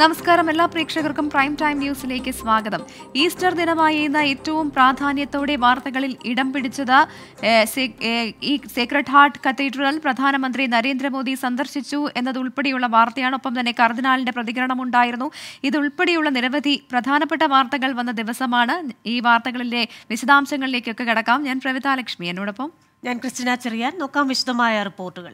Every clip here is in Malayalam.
നമസ്കാരം എല്ലാ പ്രേക്ഷകർക്കും പ്രൈം ടൈം ന്യൂസിലേക്ക് സ്വാഗതം ഈസ്റ്റർ ദിനമായ ഇന്ന് ഏറ്റവും പ്രാധാന്യത്തോടെ വാർത്തകളിൽ ഇടം പിടിച്ചത് ഈ സേക്രഡ് ഹാർട്ട് കത്തീഡ്രൽ പ്രധാനമന്ത്രി നരേന്ദ്രമോദി സന്ദർശിച്ചു എന്നതുൾപ്പെടെയുള്ള വാർത്തയാണ് ഒപ്പം തന്നെ കർദിനാളിന്റെ പ്രതികരണം ഉണ്ടായിരുന്നു ഇതുൾപ്പെടെയുള്ള നിരവധി പ്രധാനപ്പെട്ട വാർത്തകൾ വന്ന ദിവസമാണ് ഈ വാർത്തകളിലെ വിശദാംശങ്ങളിലേക്കൊക്കെ കടക്കാം ഞാൻ പ്രവിതാലക്ഷ്മി എന്നോടൊപ്പം ഞാൻ ക്രിസ്റ്റിന ചെറിയാൻ നോക്കാം വിശദമായ റിപ്പോർട്ടുകൾ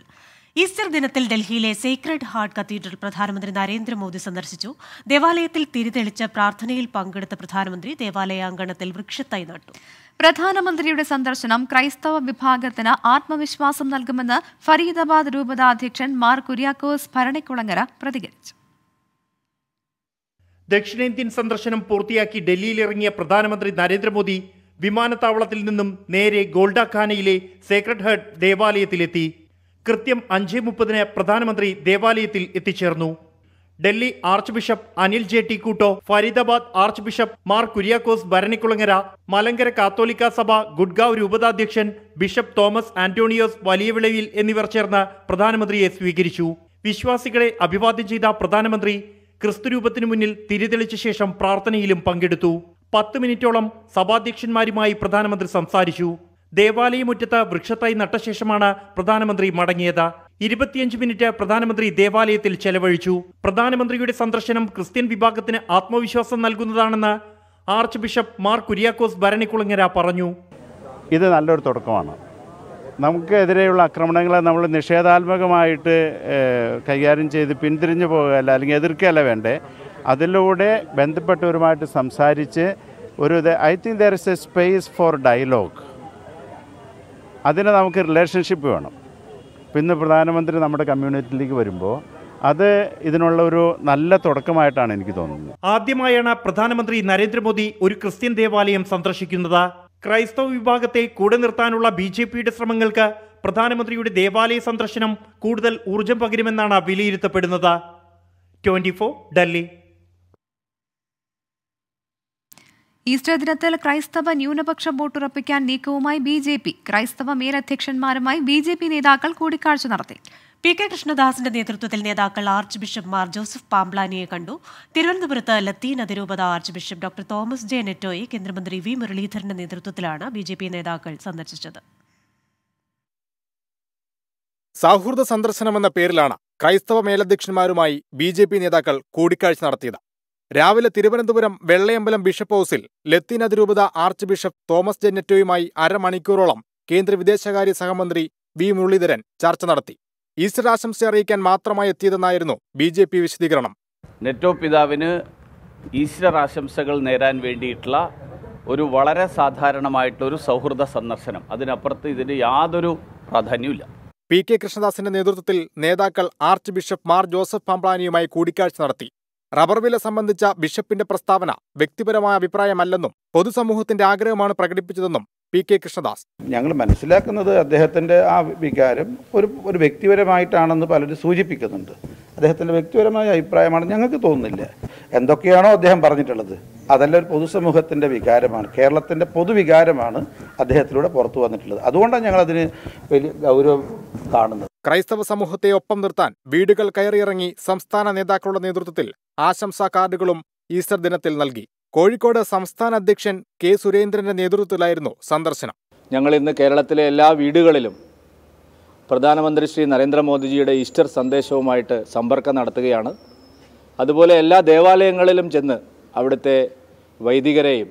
ഈസ്റ്റർ ദിനത്തിൽ ഡൽഹിയിലെ സേക്രഡ് ഹാർട്ട് കത്തീഡ്രൽ പ്രധാനമന്ത്രി നരേന്ദ്രമോദി സന്ദർശിച്ചു ദേവാലയത്തിൽ തിരിതെളിച്ച പ്രാർത്ഥനയിൽ പങ്കെടുത്ത പ്രധാനമന്ത്രി ദേവാലയാങ്കണത്തിൽ വൃക്ഷത്തൈ നട്ടു പ്രധാനമന്ത്രിയുടെ സന്ദർശനം ക്രൈസ്തവ വിഭാഗത്തിന് ആത്മവിശ്വാസം നൽകുമെന്ന് ഫരീദാബാദ് രൂപത അധ്യക്ഷൻ മാർ കുര്യാക്കോസ് ഭരണിക്കുളങ്ങര പ്രതികരിച്ചു ദക്ഷിണേന്ത്യൻ സന്ദർശനം പൂർത്തിയാക്കി ഡൽഹിയിലിറങ്ങിയ പ്രധാനമന്ത്രി നരേന്ദ്രമോദി വിമാനത്താവളത്തിൽ നിന്നും നേരെ ഗോൾഡ ഖാനയിലെ സേക്രഡ് ഹേർട്ട് ദേവാലയത്തിലെത്തി കൃത്യം അഞ്ച് മുപ്പതിന് പ്രധാനമന്ത്രി ദേവാലയത്തിൽ എത്തിച്ചേർന്നു Delhi archbishop Anil J T Couto Faridabad archbishop Mar Kuriakose Bharanikulangara Malankara കാത്തോലിക്ക സഭ ഗുഡ്ഗാവ് രൂപതാധ്യക്ഷൻ ബിഷപ്പ് തോമസ് ആന്റോണിയോസ് വലിയവിളയിൽ എന്നിവർ ചേർന്ന് പ്രധാനമന്ത്രിയെ സ്വീകരിച്ചു വിശ്വാസികളെ അഭിവാദ്യം ചെയ്ത പ്രധാനമന്ത്രി ക്രിസ്തുരൂപത്തിനു മുന്നിൽ തിരിതെളിച്ച ശേഷം പ്രാർത്ഥനയിലും പങ്കെടുത്തു പത്ത് മിനിറ്റോളം സഭാധ്യക്ഷന്മാരുമായി പ്രധാനമന്ത്രി സംസാരിച്ചു ദേവാലയമുറ്റത്ത് വൃക്ഷത്തായി നട്ടശേഷമാണ് പ്രധാനമന്ത്രി മടങ്ങിയത് ഇരുപത്തിയഞ്ച് മിനിറ്റ് പ്രധാനമന്ത്രി ദേവാലയത്തിൽ ചെലവഴിച്ചു പ്രധാനമന്ത്രിയുടെ സന്ദർശനം ക്രിസ്ത്യൻ വിഭാഗത്തിന് ആത്മവിശ്വാസം നൽകുന്നതാണെന്ന് ആർച്ച് ബിഷപ്പ് മാർ കുര്യാക്കോസ് ഭരണിക്കുളങ്ങര പറഞ്ഞു ഇത് നല്ലൊരു തുടക്കമാണ് നമുക്കെതിരെയുള്ള ആക്രമണങ്ങളെ നമ്മൾ നിഷേധാത്മകമായിട്ട് കൈകാര്യം ചെയ്ത് പിന്തിരിഞ്ഞു പോകുകയല്ല അല്ലെങ്കിൽ എതിർക്കുകയല്ല വേണ്ടേ അതിലൂടെ ബന്ധപ്പെട്ടവരുമായിട്ട് സംസാരിച്ച് ഒരു I think there is a space for dialogue അതിന് നമുക്ക് റിലേഷൻഷിപ്പ് വേണം പിന്നെ പ്രധാനമന്ത്രി നമ്മുടെ കമ്മ്യൂണിറ്റിയിലേക്ക് വരുമ്പോൾ അത് ഇതിനുള്ള ഒരു നല്ല തുടക്കമായിട്ടാണ് എനിക്ക് തോന്നുന്നത് ആദ്യമായാണ് പ്രധാനമന്ത്രി നരേന്ദ്രമോദി ഒരു ക്രിസ്ത്യൻ ദേവാലയം സന്ദർശിക്കുന്നത് ക്രൈസ്തവ വിഭാഗത്തെ കൂടെ നിർത്താനുള്ള ബി ജെ പിയുടെ ശ്രമങ്ങൾക്ക് പ്രധാനമന്ത്രിയുടെ ദേവാലയ സന്ദർശനം കൂടുതൽ ഊർജം പകരുമെന്നാണ് വിലയിരുത്തപ്പെടുന്നത് ട്വന്റി ഡൽഹി ഈസ്റ്റർ ദിനത്തിൽ ക്രൈസ്തവ ന്യൂനപക്ഷ വോട്ടുറപ്പിക്കാൻ നീക്കവുമായി ബി ജെ പി ക്രൈസ്തവ മേലധ്യക്ഷന്മാരുമായി ബി ജെ പി നേതാക്കൾ കൂടിക്കാഴ്ച നടത്തി പി കെ കൃഷ്ണദാസിന്റെ നേതൃത്വത്തിൽ നേതാക്കൾ ആർച്ച് ബിഷപ്പ് മാർ ജോസഫ് പാംബ്ലാനിയെ കണ്ടു തിരുവനന്തപുരത്ത് ലത്തീൻ അതിരൂപത archbishop doctor Thomas J നെറ്റോയെ കേന്ദ്രമന്ത്രി വി മുരളീധരന്റെ നേതൃത്വത്തിലാണ് ബി ജെ പി നേതാക്കൾ സന്ദർശിച്ചത് സൗഹൃദ സന്ദർശനമെന്ന പേരിലാണ് ക്രൈസ്തവ മേലധ്യക്ഷന്മാരുമായി ബി നേതാക്കൾ കൂടിക്കാഴ്ച നടത്തിയത് രാവിലെ തിരുവനന്തപുരം വെള്ളയമ്പലം ബിഷപ്പ് ഹൌസിൽ ലത്തീൻ അതിരൂപത ആർച്ച് ബിഷപ്പ് തോമസ് ജെന്നറ്റോയുമായി അരമണിക്കൂറോളം കേന്ദ്ര വിദേശകാര്യ സഹമന്ത്രി വി മുരളീധരൻ ചർച്ച നടത്തി ഈസ്റ്റർ ആശംസ അറിയിക്കാൻ മാത്രമായി എത്തിയതെന്നായിരുന്നു ബി ജെ പി വിശദീകരണം നെറ്റോ പിതാവിന് ഈസ്റ്റർ ആശംസകൾ നേരാൻ വേണ്ടിയിട്ടുള്ള ഒരു വളരെ സാധാരണമായിട്ടുള്ള ഒരു സൗഹൃദ സന്ദർശനം അതിനപ്പുറത്ത് ഇതിന് യാതൊരു പ്രാധാന്യമില്ല പി കെ കൃഷ്ണദാസിന്റെ നേതൃത്വത്തിൽ നേതാക്കൾ ആർച്ച് ബിഷപ്പ് മാർ ജോസഫ് പാമ്പ്ലാനിയുമായി കൂടിക്കാഴ്ച നടത്തി റബ്ബർ വില സംബന്ധിച്ച ബിഷപ്പിന്റെ പ്രസ്താവന വ്യക്തിപരമായ അഭിപ്രായമല്ലെന്നും പൊതുസമൂഹത്തിന്റെ ആഗ്രഹമാണ് പ്രകടിപ്പിച്ചതെന്നും പി കെ കൃഷ്ണദാസ് ഞങ്ങൾ മനസ്സിലാക്കുന്നത് അദ്ദേഹത്തിന്റെ ആ വികാരം ഒരു ഒരു വ്യക്തിപരമായിട്ടാണെന്ന് പലരും സൂചിപ്പിക്കുന്നുണ്ട് അദ്ദേഹത്തിന്റെ വ്യക്തിപരമായ അഭിപ്രായമാണ് ഞങ്ങൾക്ക് തോന്നുന്നില്ല എന്തൊക്കെയാണോ അദ്ദേഹം പറഞ്ഞിട്ടുള്ളത് അതല്ല ഒരു പൊതുസമൂഹത്തിൻ്റെ വികാരമാണ് കേരളത്തിൻ്റെ പൊതുവികാരമാണ് അദ്ദേഹത്തിലൂടെ പുറത്തു വന്നിട്ടുള്ളത് അതുകൊണ്ടാണ് അതിന് വലിയ ഗൗരവം കാണുന്നത് ക്രൈസ്തവ സമൂഹത്തെ ഒപ്പം നിർത്താൻ വീടുകൾ കയറിയിറങ്ങി സംസ്ഥാന നേതാക്കളുടെ നേതൃത്വത്തിൽ ആശംസാ കാർഡുകളും ഈസ്റ്റർ ദിനത്തിൽ നൽകി കോഴിക്കോട് സംസ്ഥാന അധ്യക്ഷൻ കെ സുരേന്ദ്രന്റെ നേതൃത്വത്തിലായിരുന്നു സന്ദർശനം ഞങ്ങൾ ഇന്ന് കേരളത്തിലെ എല്ലാ വീടുകളിലും പ്രധാനമന്ത്രി ശ്രീ നരേന്ദ്രമോദിജിയുടെ ഈസ്റ്റർ സന്ദേശവുമായിട്ട് സമ്പർക്കം നടത്തുകയാണ് അതുപോലെ എല്ലാ ദേവാലയങ്ങളിലും ചെന്ന് അവിടുത്തെ വൈദികരെയും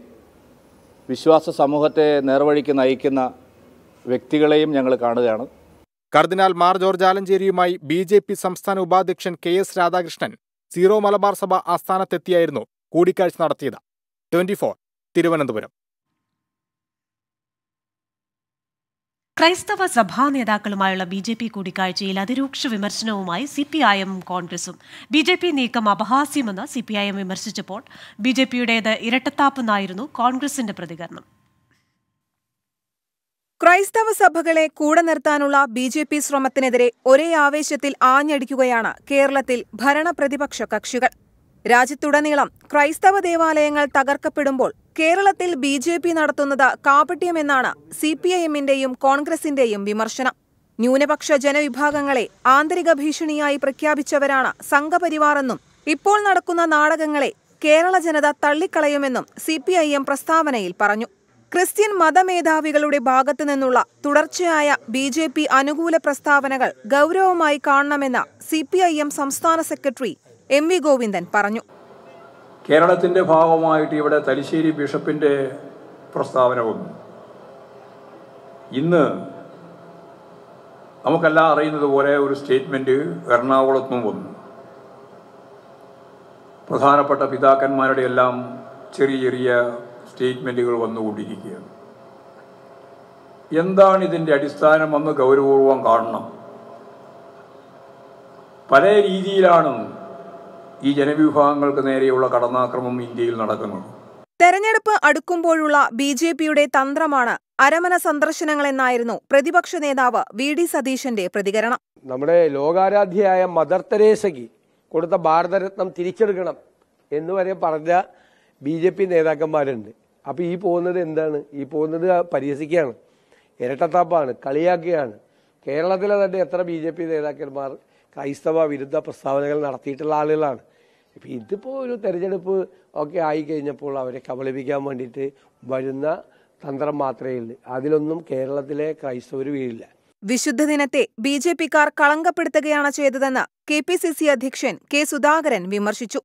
വിശ്വാസ സമൂഹത്തെ നേർവഴിക്ക് നയിക്കുന്ന വ്യക്തികളെയും ഞങ്ങൾ കാണുകയാണ് കർദിനാൾ മാർ ജോർജ് ആലഞ്ചേരിയുമായി ബി ജെ പി സംസ്ഥാന ഉപാധ്യക്ഷൻ കെ എസ് രാധാകൃഷ്ണൻ സീറോ മലബാർ സഭ ആസ്ഥാനത്തെത്തിയായിരുന്നു കൂടിക്കാഴ്ച നടത്തിയത് ട്വന്റി തിരുവനന്തപുരം ക്രൈസ്തവ സഭാ നേതാക്കളുമായുള്ള ബി ജെ പി കൂടിക്കാഴ്ചയിൽ അതിരൂക്ഷ വിമർശനവുമായി സി പി ഐ എം കോൺഗ്രസും ബി ജെ പി നീക്കം അപഹാസ്യമെന്ന് സി പി ഐ എം വിമർശിച്ചപ്പോൾ ബി ജെ പിയുടേത് ഇരട്ടത്താപ്പെന്നായിരുന്നു കോൺഗ്രസിന്റെ പ്രതികരണം ക്രൈസ്തവ സഭകളെ കൂടെ നിർത്താനുള്ള ബി ജെ പി ശ്രമത്തിനെതിരെ ഒരേ ആവേശത്തിൽ ആഞ്ഞടിക്കുകയാണ് കേരളത്തിൽ ഭരണപ്രതിപക്ഷ കക്ഷികൾ രാജ്യത്തുടനീളം ക്രൈസ്തവ ദേവാലയങ്ങൾ തകർക്കപ്പെടുമ്പോൾ കേരളത്തിൽ ബി ജെ പി നടത്തുന്നത് കാപട്യമെന്നാണ് സി പി ഐ എമ്മിന്റെയും കോൺഗ്രസിന്റെയും വിമർശനം ന്യൂനപക്ഷ ജനവിഭാഗങ്ങളെ ആന്തരിക ഭീഷണിയായി പ്രഖ്യാപിച്ചവരാണ് സംഘപരിവാറെന്നും ഇപ്പോൾ നടക്കുന്ന നാടകങ്ങളെ കേരള ജനത തള്ളിക്കളയുമെന്നും സി പി ഐ എം പ്രസ്താവനയിൽ പറഞ്ഞു ക്രിസ്ത്യൻ മതമേധാവികളുടെ ഭാഗത്തു നിന്നുള്ള തുടർച്ചയായ ബി ജെ പി അനുകൂല പ്രസ്താവനകൾ ഗൗരവമായി കാണണമെന്ന് സി പി ഐ എം സംസ്ഥാന സെക്രട്ടറി എം വി ഗോവിന്ദൻ പറഞ്ഞു കേരളത്തിന്റെ ഭാഗമായിട്ട് ഇവിടെ തലശ്ശേരി ബിഷപ്പിന്റെ പ്രസ്താവന വന്നു ഇന്ന് നമുക്കെല്ലാം അറിയുന്നത് പോലെ ഒരു സ്റ്റേറ്റ്മെൻറ്റ് എറണാകുളത്തും വന്നു പ്രധാനപ്പെട്ട പിതാക്കന്മാരുടെ എല്ലാം ചെറിയ ചെറിയ സ്റ്റേറ്റ്മെൻറ്റുകൾ വന്നുകൊണ്ടിരിക്കുകയാണ് എന്താണ് ഇതിൻ്റെ അടിസ്ഥാനമെന്ന് ഗൗരവപൂർവം കാണണം പല രീതിയിലാണ് ഈ ജനവിഭാഗങ്ങൾക്ക് നേരെയുള്ള കടന്നാക്രമം ഇന്ത്യയിൽ നടക്കുന്നത് തെരഞ്ഞെടുപ്പ് അടുക്കുമ്പോഴുള്ള ബി ജെ പിയുടെ തന്ത്രമാണ് അരമന സന്ദർശനങ്ങളെന്നായിരുന്നു പ്രതിപക്ഷ നേതാവ് വി ഡി സതീശന്റെ പ്രതികരണം നമ്മുടെ ലോകാരാധ്യയായ മദർ തെരേസയ്ക്ക് കൊടുത്ത ഭാരതരത്നം തിരിച്ചെടുക്കണം വരെ പറഞ്ഞ ബി ജെ പി നേതാക്കന്മാരുണ്ട് അപ്പോൾ ഈ പോകുന്നത് എന്താണ് ഈ പോകുന്നത് പരിഹസിക്കുകയാണ് ഇരട്ടത്താപ്പാണ് കളിയാക്കുകയാണ് കേരളത്തിലെ തന്നെ എത്ര ബി ജെ പി നേതാക്കന്മാർ ക്രൈസ്തവ വിരുദ്ധ പ്രസ്താവനകൾ നടത്തിയിട്ടുള്ള ആളുകളാണ് ഇപ്പം ഇതിപ്പോൾ ഒരു തെരഞ്ഞെടുപ്പ് ഒക്കെ ആയിക്കഴിഞ്ഞപ്പോൾ അവരെ കബളിപ്പിക്കാൻ വേണ്ടിയിട്ട് വരുന്ന തന്ത്രം മാത്രമേ ഉള്ളൂ അതിലൊന്നും കേരളത്തിലെ ക്രൈസ്തവർ വീഴില്ല വിശുദ്ധ ദിനത്തെ ബി ജെ പിക്കാർ കളങ്കപ്പെടുത്തുകയാണ് ചെയ്തതെന്ന് കെ പി സി സി അധ്യക്ഷൻ കെ സുധാകരൻ വിമർശിച്ചു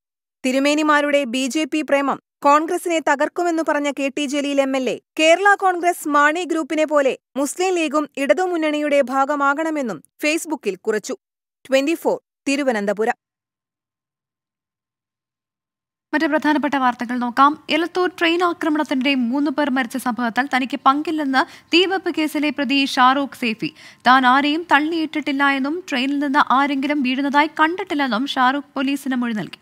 തിരുമേനിമാരുടെ ബി ജെ പി പ്രേമം കോൺഗ്രസിനെ തകർക്കുമെന്ന് പറഞ്ഞ K T Jaleel M L A Kerala Congress Mani ഗ്രൂപ്പിനെ പോലെ മുസ്ലിം ലീഗും ഇടതുമുന്നണിയുടെ ഭാഗമാകണമെന്നും ഫേസ്ബുക്കിൽ കുറിച്ചു ട്വന്റി ഫോർ തിരുവനന്തപുരം മറ്റ് പ്രധാനപ്പെട്ട വാർത്തകൾ നോക്കാം എലത്തൂർ ട്രെയിൻ ആക്രമണത്തിന്റെ മൂന്ന് പേർ മരിച്ച സംഭവത്തിൽ തനിക്ക് പങ്കില്ലെന്ന് തീവെപ്പ് കേസിലെ പ്രതി ഷാറൂഖ് സേഫി താൻ ആരെയും തള്ളിയിട്ടിട്ടില്ല എന്നും ട്രെയിനിൽ നിന്ന് ആരെങ്കിലും വീഴുന്നതായി കണ്ടിട്ടില്ലെന്നും ഷാറൂഖ് പോലീസിന് മൊഴി നൽകി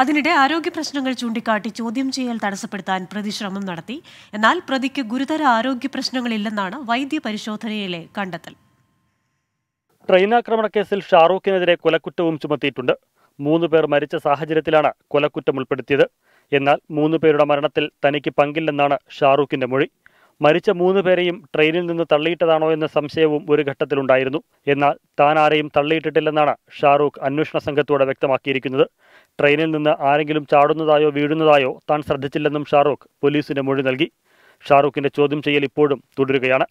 അതിനിടെ ആരോഗ്യ പ്രശ്നങ്ങൾ ചൂണ്ടിക്കാട്ടി ചോദ്യം ചെയ്യൽ തടസ്സപ്പെടുത്താൻ പ്രതി ശ്രമം നടത്തി എന്നാൽ പ്രതിക്ക് ഗുരുതര ആരോഗ്യ പ്രശ്നങ്ങളില്ലെന്നാണ് വൈദ്യ പരിശോധനയിലെ കണ്ടെത്തൽ ട്രെയിൻ ആക്രമണ കേസിൽ ഷാറൂഖിനെതിരെ കൊലക്കുറ്റവും ചുമത്തിയിട്ടുണ്ട് മൂന്ന് പേർ മരിച്ച സാഹചര്യത്തിലാണ് കൊലക്കുറ്റം ഉൾപ്പെടുത്തിയത് എന്നാൽ മൂന്ന് പേരുടെ മരണത്തിൽ തനിക്ക് പങ്കില്ലെന്നാണ് ഷാറൂഖിന്റെ മൊഴി മരിച്ച മൂന്ന് പേരെയും ട്രെയിനിൽ നിന്ന് തള്ളിയിട്ടതാണോ എന്ന സംശയവും ഒരു ഘട്ടത്തിലുണ്ടായിരുന്നു എന്നാൽ താൻ ആരെയും തള്ളിയിട്ടിട്ടില്ലെന്നാണ് ഷാറൂഖ് അന്വേഷണ സംഘത്തോട് വ്യക്തമാക്കിയിരിക്കുന്നത് ട്രെയിനിൽ നിന്ന് ആരെങ്കിലും ചാടുന്നതായോ വീഴുന്നതായോ താൻ ശ്രദ്ധിച്ചില്ലെന്നും ഷാറൂഖ് പോലീസിന് മൊഴി നൽകി ഷാറൂഖിന്റെ ചോദ്യം ചെയ്യൽ ഇപ്പോഴും തുടരുകയാണ്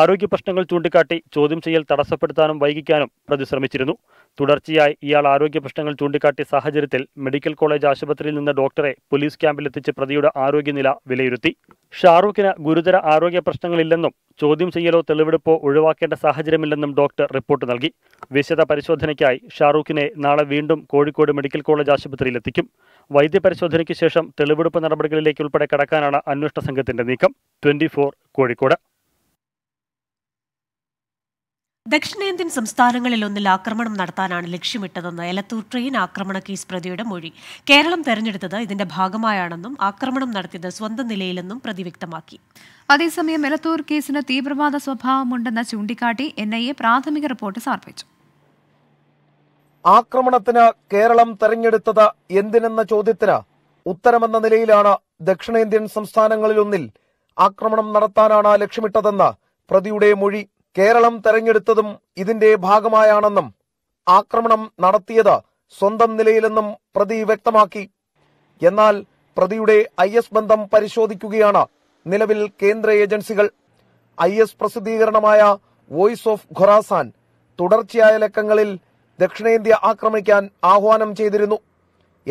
ആരോഗ്യ പ്രശ്നങ്ങൾ ചൂണ്ടിക്കാട്ടി ചോദ്യം ചെയ്യൽ തടസ്സപ്പെടുത്താനും വൈകിക്കാനും പ്രതി ശ്രമിച്ചിരുന്നു തുടർച്ചയായി ഇയാൾ ആരോഗ്യ പ്രശ്നങ്ങൾ ചൂണ്ടിക്കാട്ടിയ സാഹചര്യത്തിൽ മെഡിക്കൽ കോളേജ് ആശുപത്രിയിൽ നിന്ന് ഡോക്ടറെ പോലീസ് ക്യാമ്പിലെത്തിച്ച് പ്രതിയുടെ ആരോഗ്യനില വിലയിരുത്തി ഷാറൂഖിന് ഗുരുതര ആരോഗ്യ പ്രശ്നങ്ങളില്ലെന്നും ചോദ്യം ചെയ്യലോ തെളിവെടുപ്പോ ഒഴിവാക്കേണ്ട സാഹചര്യമില്ലെന്നും ഡോക്ടർ റിപ്പോർട്ട് നൽകി വിശദ പരിശോധനയ്ക്കായി ഷാറൂഖിനെ നാളെ വീണ്ടും കോഴിക്കോട് മെഡിക്കൽ കോളേജ് ആശുപത്രിയിലെത്തിക്കും വൈദ്യപരിശോധനയ്ക്ക് ശേഷം തെളിവെടുപ്പ് നടപടികളിലേക്ക് ഉൾപ്പെടെ കടക്കാനാണ് അന്വേഷണ സംഘത്തിന്റെ നീക്കം ട്വന്റി കോഴിക്കോട് ദക്ഷിണേന്ത്യൻ സംസ്ഥാനങ്ങളിൽ ഒന്നിൽ ആക്രമണം നടത്താനാണ് ലക്ഷ്യമിട്ടതെന്ന് എലത്തൂർ ട്രെയിൻ ആക്രമണ കേസ് പ്രതിയുടെ മൊഴി കേരളം തെരഞ്ഞെടുത്തത് ഇതിന്റെ ഭാഗമായാണെന്നും ആക്രമണം നടത്തിയത് സ്വന്തം നിലയിലെന്നും പ്രതി വ്യക്തമാക്കി അതേസമയം എലത്തൂർ കേസിന് തീവ്രവാദ സ്വഭാവമുണ്ടെന്ന് ചൂണ്ടിക്കാട്ടി എൻ ഐ എ പ്രാഥമിക റിപ്പോർട്ട് സമർപ്പിച്ചു ആക്രമണത്തിന് കേരളം തെരഞ്ഞെടുത്തത് എന്തിനെന്ന ചോദ്യത്തിന് ഉത്തരമെന്ന നിലയിലാണ് ദക്ഷിണേന്ത്യൻ സംസ്ഥാനങ്ങളിലൊന്നിൽ ആക്രമണം നടത്താനാണ് ലക്ഷ്യമിട്ടതെന്ന് പ്രതിയുടെ മൊഴി കേരളം തെരഞ്ഞെടുത്തതും ഇതിന്റെ ഭാഗമായാണെന്നും ആക്രമണം നടത്തിയത് സ്വന്തം നിലയിലെന്നും പ്രതി വ്യക്തമാക്കി എന്നാൽ പ്രതിയുടെ ഐ എസ് ബന്ധം പരിശോധിക്കുകയാണ് നിലവിൽ കേന്ദ്ര ഏജൻസികൾ ഐ എസ് പ്രസിദ്ധീകരണമായ വോയിസ് ഓഫ് ഖൊറാസാൻ തുടർച്ചയായ ലക്കങ്ങളിൽ ദക്ഷിണേന്ത്യ ആക്രമിക്കാൻ ആഹ്വാനം ചെയ്തിരുന്നു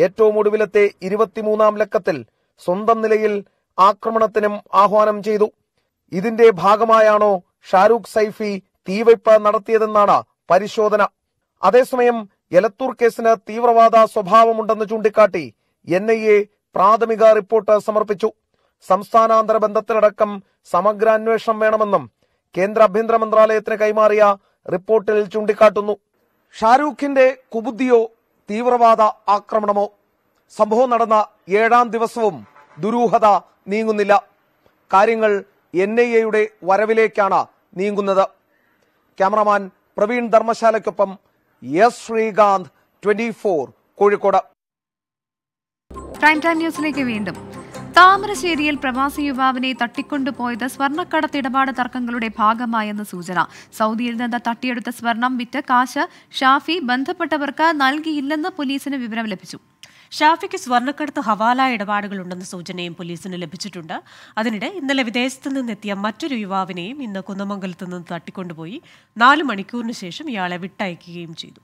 ഏറ്റവും ഒടുവിലത്തെ ഇരുപത്തിമൂന്നാം ലക്കത്തിൽ സ്വന്തം നിലയിൽ ആക്രമണത്തിനും ആഹ്വാനം ചെയ്തു ഇതിന്റെ ഭാഗമായാണോ ഷാരൂഖ് സൈഫി തീവയ്പ് നടത്തിയതെന്നാണ് പരിശോധന അതേസമയം എലത്തൂർ കേസിന് തീവ്രവാദ സ്വഭാവമുണ്ടെന്ന് ചൂണ്ടിക്കാട്ടി എൻ ഐ എ പ്രാഥമിക റിപ്പോർട്ട് സമർപ്പിച്ചു സംസ്ഥാനാന്തര ബന്ധത്തിലടക്കം സമഗ്ര അന്വേഷണം വേണമെന്നും കേന്ദ്ര ആഭ്യന്തര മന്ത്രാലയത്തിന് കൈമാറിയ റിപ്പോർട്ടിൽ ചൂണ്ടിക്കാട്ടുന്നു ഷാരൂഖിന്റെ കുബുദ്ധിയോ തീവ്രവാദ ആക്രമണമോ സംഭവം നടന്ന ഏഴാം ദിവസവും ദുരൂഹത നീങ്ങുന്നില്ല കാര്യങ്ങൾ എൻ ഐ എയുടെ വരവിലേക്കാണ് നീങ്ങുന്നത് ക്യാമറമാൻ പ്രവീൺ ധർമ്മശാലയ്ക്കൊപ്പം S Sreekanth twenty four Kozhikode prime time ന്യൂസിലേക്ക് വീണ്ടും താമരശ്ശേരിയിൽ പ്രവാസി യുവാവിനെ തട്ടിക്കൊണ്ടുപോയത് സ്വർണ്ണക്കടത്ത് ഇടപാട് തർക്കങ്ങളുടെ ഭാഗമായെന്ന് സൂചന സൗദിയിൽ നിന്ന് തട്ടിയെടുത്ത സ്വർണം വിറ്റ് കാശ് ഷാഫി ബന്ധപ്പെട്ടവർക്ക് നൽകിയില്ലെന്ന് പോലീസിന് വിവരം ലഭിച്ചു ഷാഫിക്ക് സ്വർണ്ണക്കടത്ത് ഹവാല ഇടപാടുകളുണ്ടെന്ന സൂചനയും പോലീസിന് ലഭിച്ചിട്ടുണ്ട് അതിനിടെ ഇന്നലെ വിദേശത്ത് നിന്നെത്തിയ മറ്റൊരു യുവാവിനെയും ഇന്ന് കുന്നമംഗലത്ത് നിന്ന് തട്ടിക്കൊണ്ടുപോയി നാല് മണിക്കൂറിന് ശേഷം ഇയാളെ വിട്ടയക്കുകയും ചെയ്തു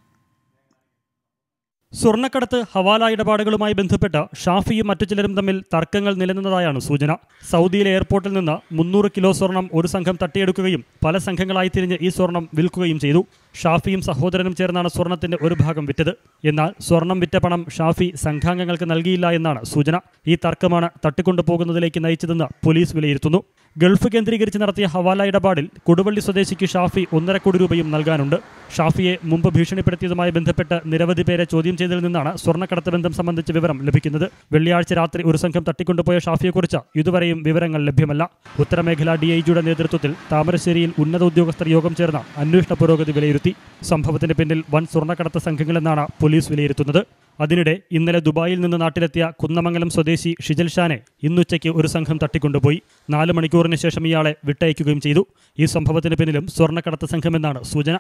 സ്വർണ്ണക്കടത്ത് ഹവാല ഇടപാടുകളുമായി ബന്ധപ്പെട്ട ഷാഫിയും മറ്റു ചിലരും തമ്മിൽ തർക്കങ്ങൾ നിലനിന്നതായാണ് സൂചന സൗദിയിലെ എയർപോർട്ടിൽ നിന്ന് മുന്നൂറ് കിലോ സ്വർണം ഒരു സംഘം തട്ടിയെടുക്കുകയും പല സംഘങ്ങളായി തിരിഞ്ഞ് ഈ സ്വർണം വിൽക്കുകയും ചെയ്തു ഷാഫിയും സഹോദരനും ചേർന്നാണ് സ്വർണത്തിന്റെ ഒരു ഭാഗം വിറ്റത് എന്നാൽ സ്വർണം വിറ്റ പണം ഷാഫി സംഘാംഗങ്ങൾക്ക് നൽകിയില്ല എന്നാണ് സൂചന ഈ തർക്കമാണ് തട്ടിക്കൊണ്ടുപോകുന്നതിലേക്ക് നയിച്ചതെന്ന് പോലീസ് വിലയിരുത്തുന്നു ഗൾഫ് കേന്ദ്രീകരിച്ച് നടത്തിയ ഹവാല ഇടപാടിൽ കൊടുവള്ളി സ്വദേശിക്ക് ഷാഫി ഒന്നര കോടി രൂപയും നൽകാനുണ്ട് ഷാഫിയെ മുമ്പ് ഭീഷണിപ്പെടുത്തിയതുമായി ബന്ധപ്പെട്ട് നിരവധി പേരെ ചോദ്യം ചെയ്തതിൽ നിന്നാണ് സ്വർണ്ണക്കടത്ത് ബന്ധം സംബന്ധിച്ച വിവരം ലഭിക്കുന്നത് വെള്ളിയാഴ്ച രാത്രി ഒരു സംഘം തട്ടിക്കൊണ്ടുപോയ ഷാഫിയെക്കുറിച്ച് ഇതുവരെയും വിവരങ്ങൾ ലഭ്യമല്ല ഉത്തരമേഖല ഡി ഐ ജിയുടെ നേതൃത്വത്തിൽ താമരശ്ശേരിയിൽ ഉന്നത ഉദ്യോഗസ്ഥർ യോഗം ചേർന്ന അന്വേഷണ പുരോഗതി വിലയിരുത്തി വെളിപ്പെടുത്തി സംഭവത്തിന് പിന്നിൽ വൻ സ്വർണ്ണക്കടത്ത് സംഘങ്ങളെന്നാണ് പോലീസ് വിലയിരുത്തുന്നത് അതിനിടെ ഇന്നലെ ദുബായിൽ നിന്ന് നാട്ടിലെത്തിയ കുന്നമംഗലം സ്വദേശി ഷിജൽ ഷാനെ ഇന്നുച്ചയ്ക്ക് ഒരു സംഘം തട്ടിക്കൊണ്ടുപോയി നാല് മണിക്കൂറിന് ശേഷം ഇയാളെ വിട്ടയക്കുകയും ചെയ്തു ഈ സംഭവത്തിന് പിന്നിലും സ്വർണ്ണക്കടത്ത് സംഘമെന്നാണ് സൂചന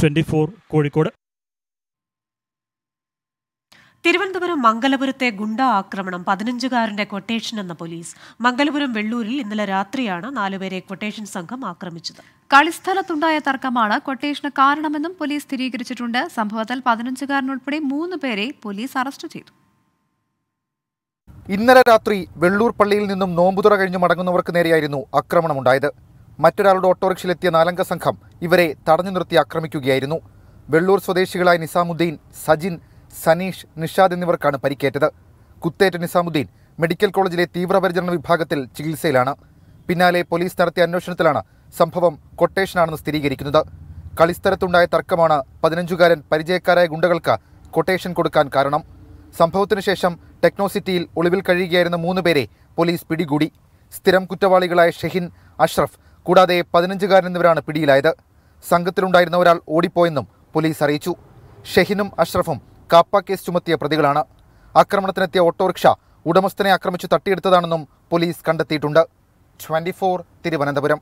ട്വന്റി കോഴിക്കോട് തിരുവനന്തപുരം മംഗലപുരത്തെ ഗുണ്ട ആക്രമണം പതിനഞ്ചുകാരന്റെ കൊട്ടേഷൻ എന്ന പോലീസ് മംഗലപുരം വെള്ളൂരിൽ ഇന്നലെ രാത്രിയാണ് നാലുപേരെ കൊട്ടേഷൻ സംഘം ആക്രമിച്ചത് കളിസ്ഥലത്തുണ്ടായ തർക്കമാണ് കൊട്ടേഷന് കാരണമെന്നും പോലീസ് സ്ഥിരീകരിച്ചിട്ടുണ്ട് സംഭവത്തിൽ പതിനഞ്ചുകാരനുൾപ്പെടെ മൂന്ന് പേരെ പോലീസ് അറസ്റ്റ് ചെയ്തു ഇന്നലെ രാത്രി വെള്ളൂർ പള്ളിയിൽ നിന്നും നോമ്പുതുറ കഴിഞ്ഞ് മടങ്ങുന്നവർക്ക് നേരെയായിരുന്നു ആക്രമണമുണ്ടായത് മറ്റൊരാളുടെ ഓട്ടോറിക്ഷയിലെത്തിയ നാലംഗ സംഘം ഇവരെ തടഞ്ഞു നിർത്തി ആക്രമിക്കുകയായിരുന്നു വെള്ളൂർ സ്വദേശികളായ നിസാമുദ്ദീൻ സജിൻ സനീഷ് നിഷാദ് എന്നിവർക്കാണ് പരിക്കേറ്റത് കുത്തേറ്റ നിസാമുദ്ദീൻ മെഡിക്കൽ കോളേജിലെ തീവ്രപരിചരണ വിഭാഗത്തിൽ ചികിത്സയിലാണ് പിന്നാലെ പോലീസ് നടത്തിയ അന്വേഷണത്തിലാണ് സംഭവം കൊട്ടേഷനാണെന്ന് സ്ഥിരീകരിക്കുന്നത് കളിസ്ഥലത്തുണ്ടായ തർക്കമാണ് പതിനഞ്ചുകാരൻ പരിചയക്കാരായ ഗുണ്ടകൾക്ക് കൊട്ടേഷൻ കൊടുക്കാൻ കാരണം സംഭവത്തിനു ശേഷം ടെക്നോസിറ്റിയിൽ ഒളിവിൽ കഴിയുകയായിരുന്ന മൂന്നുപേരെ പോലീസ് പിടികൂടി സ്ഥിരം കുറ്റവാളികളായ ഷെഹിൻ അഷ്റഫ് കൂടാതെ പതിനഞ്ചുകാരൻ എന്നിവരാണ് പിടിയിലായത് സംഘത്തിലുണ്ടായിരുന്ന ഒരാൾ ഓടിപ്പോയെന്നും പോലീസ് അറിയിച്ചു ഷെഹിനും അഷ്റഫും കാപ്പ കേസ് ചുമത്തിയ പ്രതികളാണ് ആക്രമണത്തിനെത്തിയ ഓട്ടോറിക്ഷ ഉടമസ്ഥനെ ആക്രമിച്ചു തട്ടിയെടുത്തതാണെന്നും പോലീസ് കണ്ടെത്തിയിട്ടുണ്ട് twenty four Thiruvananthapuram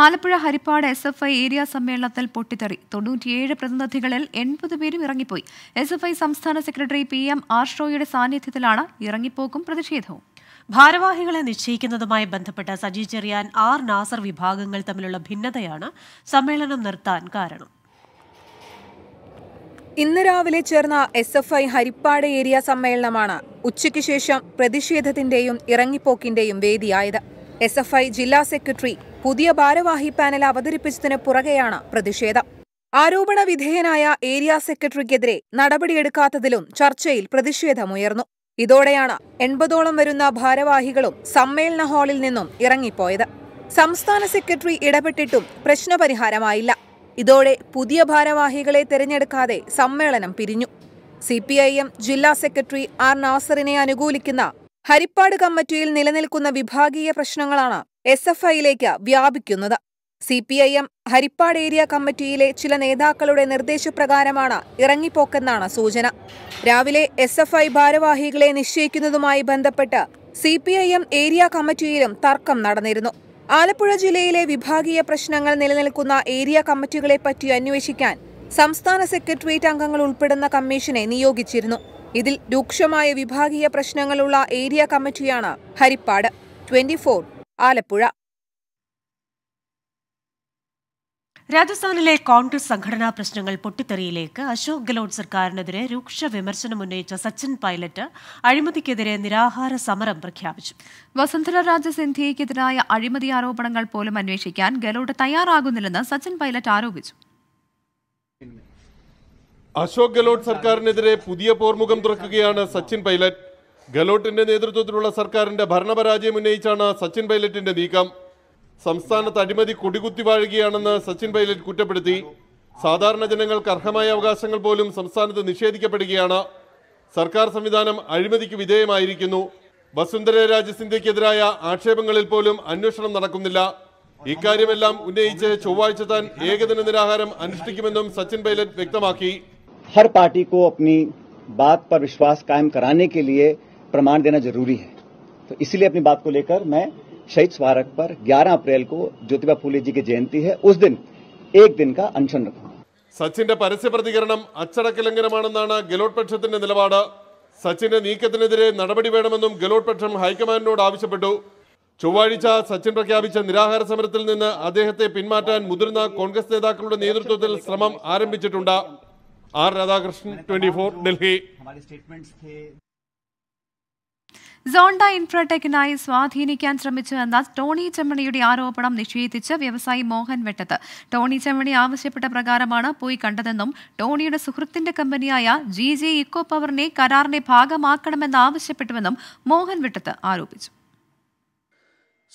Alappuzha Harippad S F I area സമ്മേളനത്തിൽ പൊട്ടിത്തെറി തൊണ്ണൂറ്റിയേഴ് പ്രതിനിധികളിൽ എൺപത് പേരും ഇറങ്ങിപ്പോയി എസ് എഫ് ഐ സംസ്ഥാന സെക്രട്ടറി പി എം ആർഷോയുടെ സാന്നിധ്യത്തിലാണ് ഇറങ്ങിപ്പോക്കും പ്രതിഷേധവും ഭാരവാഹികളെ നിശ്ചയിക്കുന്നതുമായി ബന്ധപ്പെട്ട സജി ചെറിയാൻ ആർ നാസർ വിഭാഗങ്ങൾ തമ്മിലുള്ള ഭിന്നതയാണ് സമ്മേളനം നിർത്താൻ കാരണം ഇന്ന് രാവിലെ ചേർന്ന S F I Harippad area സമ്മേളനമാണ് ഉച്ചയ്ക്ക് ശേഷം പ്രതിഷേധത്തിന്റെയും ഇറങ്ങിപ്പോക്കിന്റെയും വേദിയായത് എസ് എഫ് ഐ ജില്ലാ സെക്രട്ടറി പുതിയ ഭാരവാഹി പാനൽ അവതരിപ്പിച്ചതിന് പുറകെയാണ് പ്രതിഷേധം ആരോപണ വിധേയനായ ഏരിയ സെക്രട്ടറിക്കെതിരെ നടപടിയെടുക്കാത്തതിലും ചർച്ചയിൽ പ്രതിഷേധമുയർന്നു ഇതോടെയാണ് എൺപതോളം വരുന്ന ഭാരവാഹികളും സമ്മേളന ഹാളിൽ നിന്നും ഇറങ്ങിപ്പോയത് സംസ്ഥാന സെക്രട്ടറി ഇടപെട്ടിട്ടും പ്രശ്നപരിഹാരമായില്ല ഇതോടെ പുതിയ ഭാരവാഹികളെ തെരഞ്ഞെടുക്കാതെ സമ്മേളനം പിരിഞ്ഞു സി പി ഐ എം ജില്ലാ സെക്രട്ടറി ആർ നാസറിനെ അനുകൂലിക്കുന്ന ഹരിപ്പാട് കമ്മിറ്റിയിൽ നിലനിൽക്കുന്ന വിഭാഗീയ പ്രശ്നങ്ങളാണ് എസ് എഫ് ഐയിലേക്ക് വ്യാപിക്കുന്നത് C P I M Harippad area കമ്മിറ്റിയിലെ ചില നേതാക്കളുടെ നിർദ്ദേശപ്രകാരമാണ് ഇറങ്ങിപ്പോക്കെന്നാണ് സൂചന രാവിലെ എസ് എഫ് ഐ ഭാരവാഹികളെ നിശ്ചയിക്കുന്നതുമായി ബന്ധപ്പെട്ട് C P I M area കമ്മിറ്റിയിലും തർക്കം നടന്നിരുന്നു ആലപ്പുഴ ജില്ലയിലെ വിഭാഗീയ പ്രശ്നങ്ങൾ നിലനിൽക്കുന്ന ഏരിയ കമ്മിറ്റികളെ പറ്റി അന്വേഷിക്കാൻ സംസ്ഥാന സെക്രട്ടേറിയറ്റ് അംഗങ്ങൾ ഉൾപ്പെടുന്ന കമ്മീഷനെ നിയോഗിച്ചിരുന്നു ഇതിൽ രൂക്ഷമായ വിഭാഗീയ പ്രശ്നങ്ങളുള്ള ഏരിയ കമ്മിറ്റിയാണ് ഹരിപ്പാട് ട്വന്റി ആലപ്പുഴ രാജസ്ഥാനിലെ കോൺഗ്രസ് സംഘടനാ പ്രശ്നങ്ങൾ പൊട്ടിത്തെറിയിലേക്ക് അശോക് ഗെലോട്ട് സർക്കാരിനെതിരെ രൂക്ഷ വിമർശനം ഉന്നയിച്ച സച്ചിൻ പൈലറ്റ് അഴിമതിക്കെതിരെ നിരാഹാര സമരം പ്രഖ്യാപിച്ചു വസുന്ധര രാജ സിന്ധ്യയ്ക്കെതിരായ അഴിമതി ആരോപണങ്ങൾ പോലും അന്വേഷിക്കാൻ ഗെലോട്ട് തയ്യാറാകുന്നില്ലെന്ന് സച്ചിൻ പൈലറ്റ് ആരോപിച്ചു അശോക് ഗെലോട്ട് സർക്കാരിനെതിരെ പുതിയ പോർമുഖം തുറക്കുകയാണ് സച്ചിൻ പൈലറ്റ് ഗെലോട്ടിന്റെ നേതൃത്വത്തിലുള്ള സർക്കാരിന്റെ ഭരണപരാജയം ഉന്നയിച്ചാണ് സച്ചിൻ പൈലറ്റിന്റെ നീക്കം സംസ്ഥാനത്ത് അഴിമതി കൊടികുത്തി വാഴുകയാണെന്ന് സച്ചിൻ പൈലറ്റ് കുറ്റപ്പെടുത്തി സാധാരണ ജനങ്ങൾക്ക് അർഹമായ അവകാശങ്ങൾ പോലും സംസ്ഥാനത്ത് നിഷേധിക്കപ്പെടുകയാണ് സർക്കാർ സംവിധാനം അഴിമതിക്ക് വിധേയമായിരിക്കുന്നു വസുന്ധര രാജ സിന്ധ്യക്കെതിരായ ആക്ഷേപങ്ങളിൽ പോലും അന്വേഷണം നടക്കുന്നില്ല ഇക്കാര്യമെല്ലാം ഉന്നയിച്ച് ചൊവ്വാഴ്ച താൻ ഏകദിന നിരാഹാരം അനുഷ്ഠിക്കുമെന്നും സച്ചിൻ പൈലറ്റ് വ്യക്തമാക്കി ഹർ പാർട്ടി കോ അപ്നി ബാത് പർ വിശ്വാസ് കായം കരാനെ ലിയെ പ്രമാൺ ദേന ജരൂരി ഹെ तो അപ്നി अपनी बात को लेकर मैं शहीद स्मारक पर 11 अप्रैल को ज्योतिबा फूले जी की जयंती है उस दिन एक दिन का अनशन रखा സച്ചിന്റെ പരസ്യ പ്രതികരണം അച്ചടക്കലംഘനമാണെന്നാണ് ഗെലോട്ട് പക്ഷത്തിന്റെ നിലപാട് സച്ചിന്റെ നീക്കത്തിനെതിരെ നടപടി വേണമെന്നും ഗലോട്ട് പക്ഷം ഹൈക്കമാൻഡിനോട് ആവശ്യപ്പെട്ടു ചൊവ്വാഴ്ച സച്ചിൻ പ്രഖ്യാപിച്ച നിരാഹാര സമരത്തിൽ നിന്ന് അദ്ദേഹത്തെ പിന്മാറ്റാൻ മുതിർന്ന കോൺഗ്രസ് നേതാക്കളുടെ നേതൃത്വത്തിൽ ശ്രമം ആരംഭിച്ചിട്ടുണ്ട് R Radhakrishnan twenty Delhi Zonta ഇൻഫ്രാടെക്കിനായി സ്വാധീനിക്കാൻ ശ്രമിച്ചു എന്ന ടോണി ചെമ്മണിയുടെ ആരോപണം നിഷേധിച്ച് വ്യവസായി മോഹൻ വെട്ടത്ത് ടോണി ചെമ്മണി ആവശ്യപ്പെട്ട പ്രകാരമാണ് പോയി കണ്ടതെന്നും ടോണിയുടെ സുഹൃത്തിന്റെ കമ്പനിയായ ജി ജെ ഇക്കോ പവറിനെ കരാറിന്റെ ഭാഗമാക്കണമെന്ന് ആവശ്യപ്പെട്ടുവെന്നും മോഹൻ വെട്ടത്ത് ആരോപിച്ചു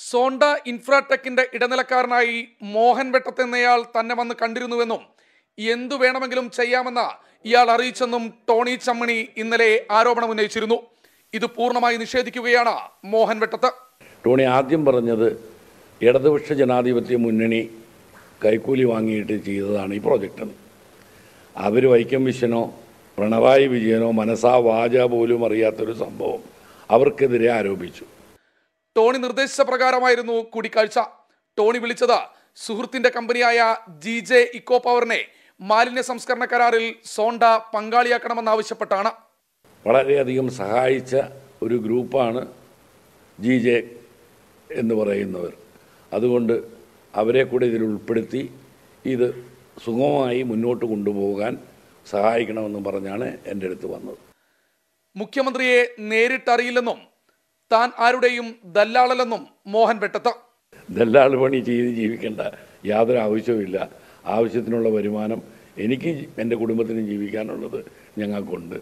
സോണ്ട ഇൻഫ്രാടെക്കിന്റെ ഇടനിലക്കാരനായി മോഹൻ വെട്ടത്തെന്നയാൾ തന്നെ വന്ന് കണ്ടിരുന്നുവെന്നും എന്തു വേണമെങ്കിലും ചെയ്യാമെന്ന ഇയാൾ അറിയിച്ചെന്നും ടോണി ചമ്മണി ഇന്നലെ ആരോപണം ഉന്നയിച്ചിരുന്നു ഇത് പൂർണ്ണമായി നിഷേധിക്കുകയാണ് മോഹൻ വെട്ടത്ത് ടോണി ആദ്യം പറഞ്ഞത് ഇടതുപക്ഷ ജനാധിപത്യ മുന്നണി കൈക്കൂലി വാങ്ങിയിട്ട് ചെയ്തതാണ് ഈ പ്രോജക്റ്റ് അവർ വൈക്കം വിശ്വനോ പിണറായി വിജയനോ മനസാ വാച പോലും അറിയാത്തൊരു സംഭവം അവർക്കെതിരെ ആരോപിച്ചു ടോണി നിർദ്ദേശിച്ച പ്രകാരമായിരുന്നു കൂടിക്കാഴ്ച ടോണി വിളിച്ചത് സുഹൃത്തിന്റെ കമ്പനിയായ ജി ജെ ഇക്കോ പവറിനെ മാലിന്യ സംസ്കരണ കരാറിൽ സോണ്ട പങ്കാളിയാക്കണമെന്നാവശ്യപ്പെട്ടാണ് വളരെയധികം സഹായിച്ച ഒരു ഗ്രൂപ്പാണ് ജി ജെ എന്ന് പറയുന്നവർ അതുകൊണ്ട് അവരെ കൂടി ഇതിൽ ഉൾപ്പെടുത്തി ഇത് സുഗമമായി മുന്നോട്ട് കൊണ്ടുപോകാൻ സഹായിക്കണമെന്നും പറഞ്ഞാണ് എൻ്റെ അടുത്ത് വന്നത് മുഖ്യമന്ത്രിയെ നേരിട്ടറിയില്ലെന്നും താൻ ആരുടെയും ദല്ലാളല്ലെന്നും മോഹൻ വെട്ടത്ത് ദല്ലാൾ പണി ചെയ്ത് ജീവിക്കേണ്ട യാതൊരു ആവശ്യവുമില്ല ആവശ്യത്തിനുള്ള വരുമാനം എനിക്ക് എൻ്റെ കുടുംബത്തിനും ജീവിക്കാനുള്ളത് ഞങ്ങൾക്കുണ്ട്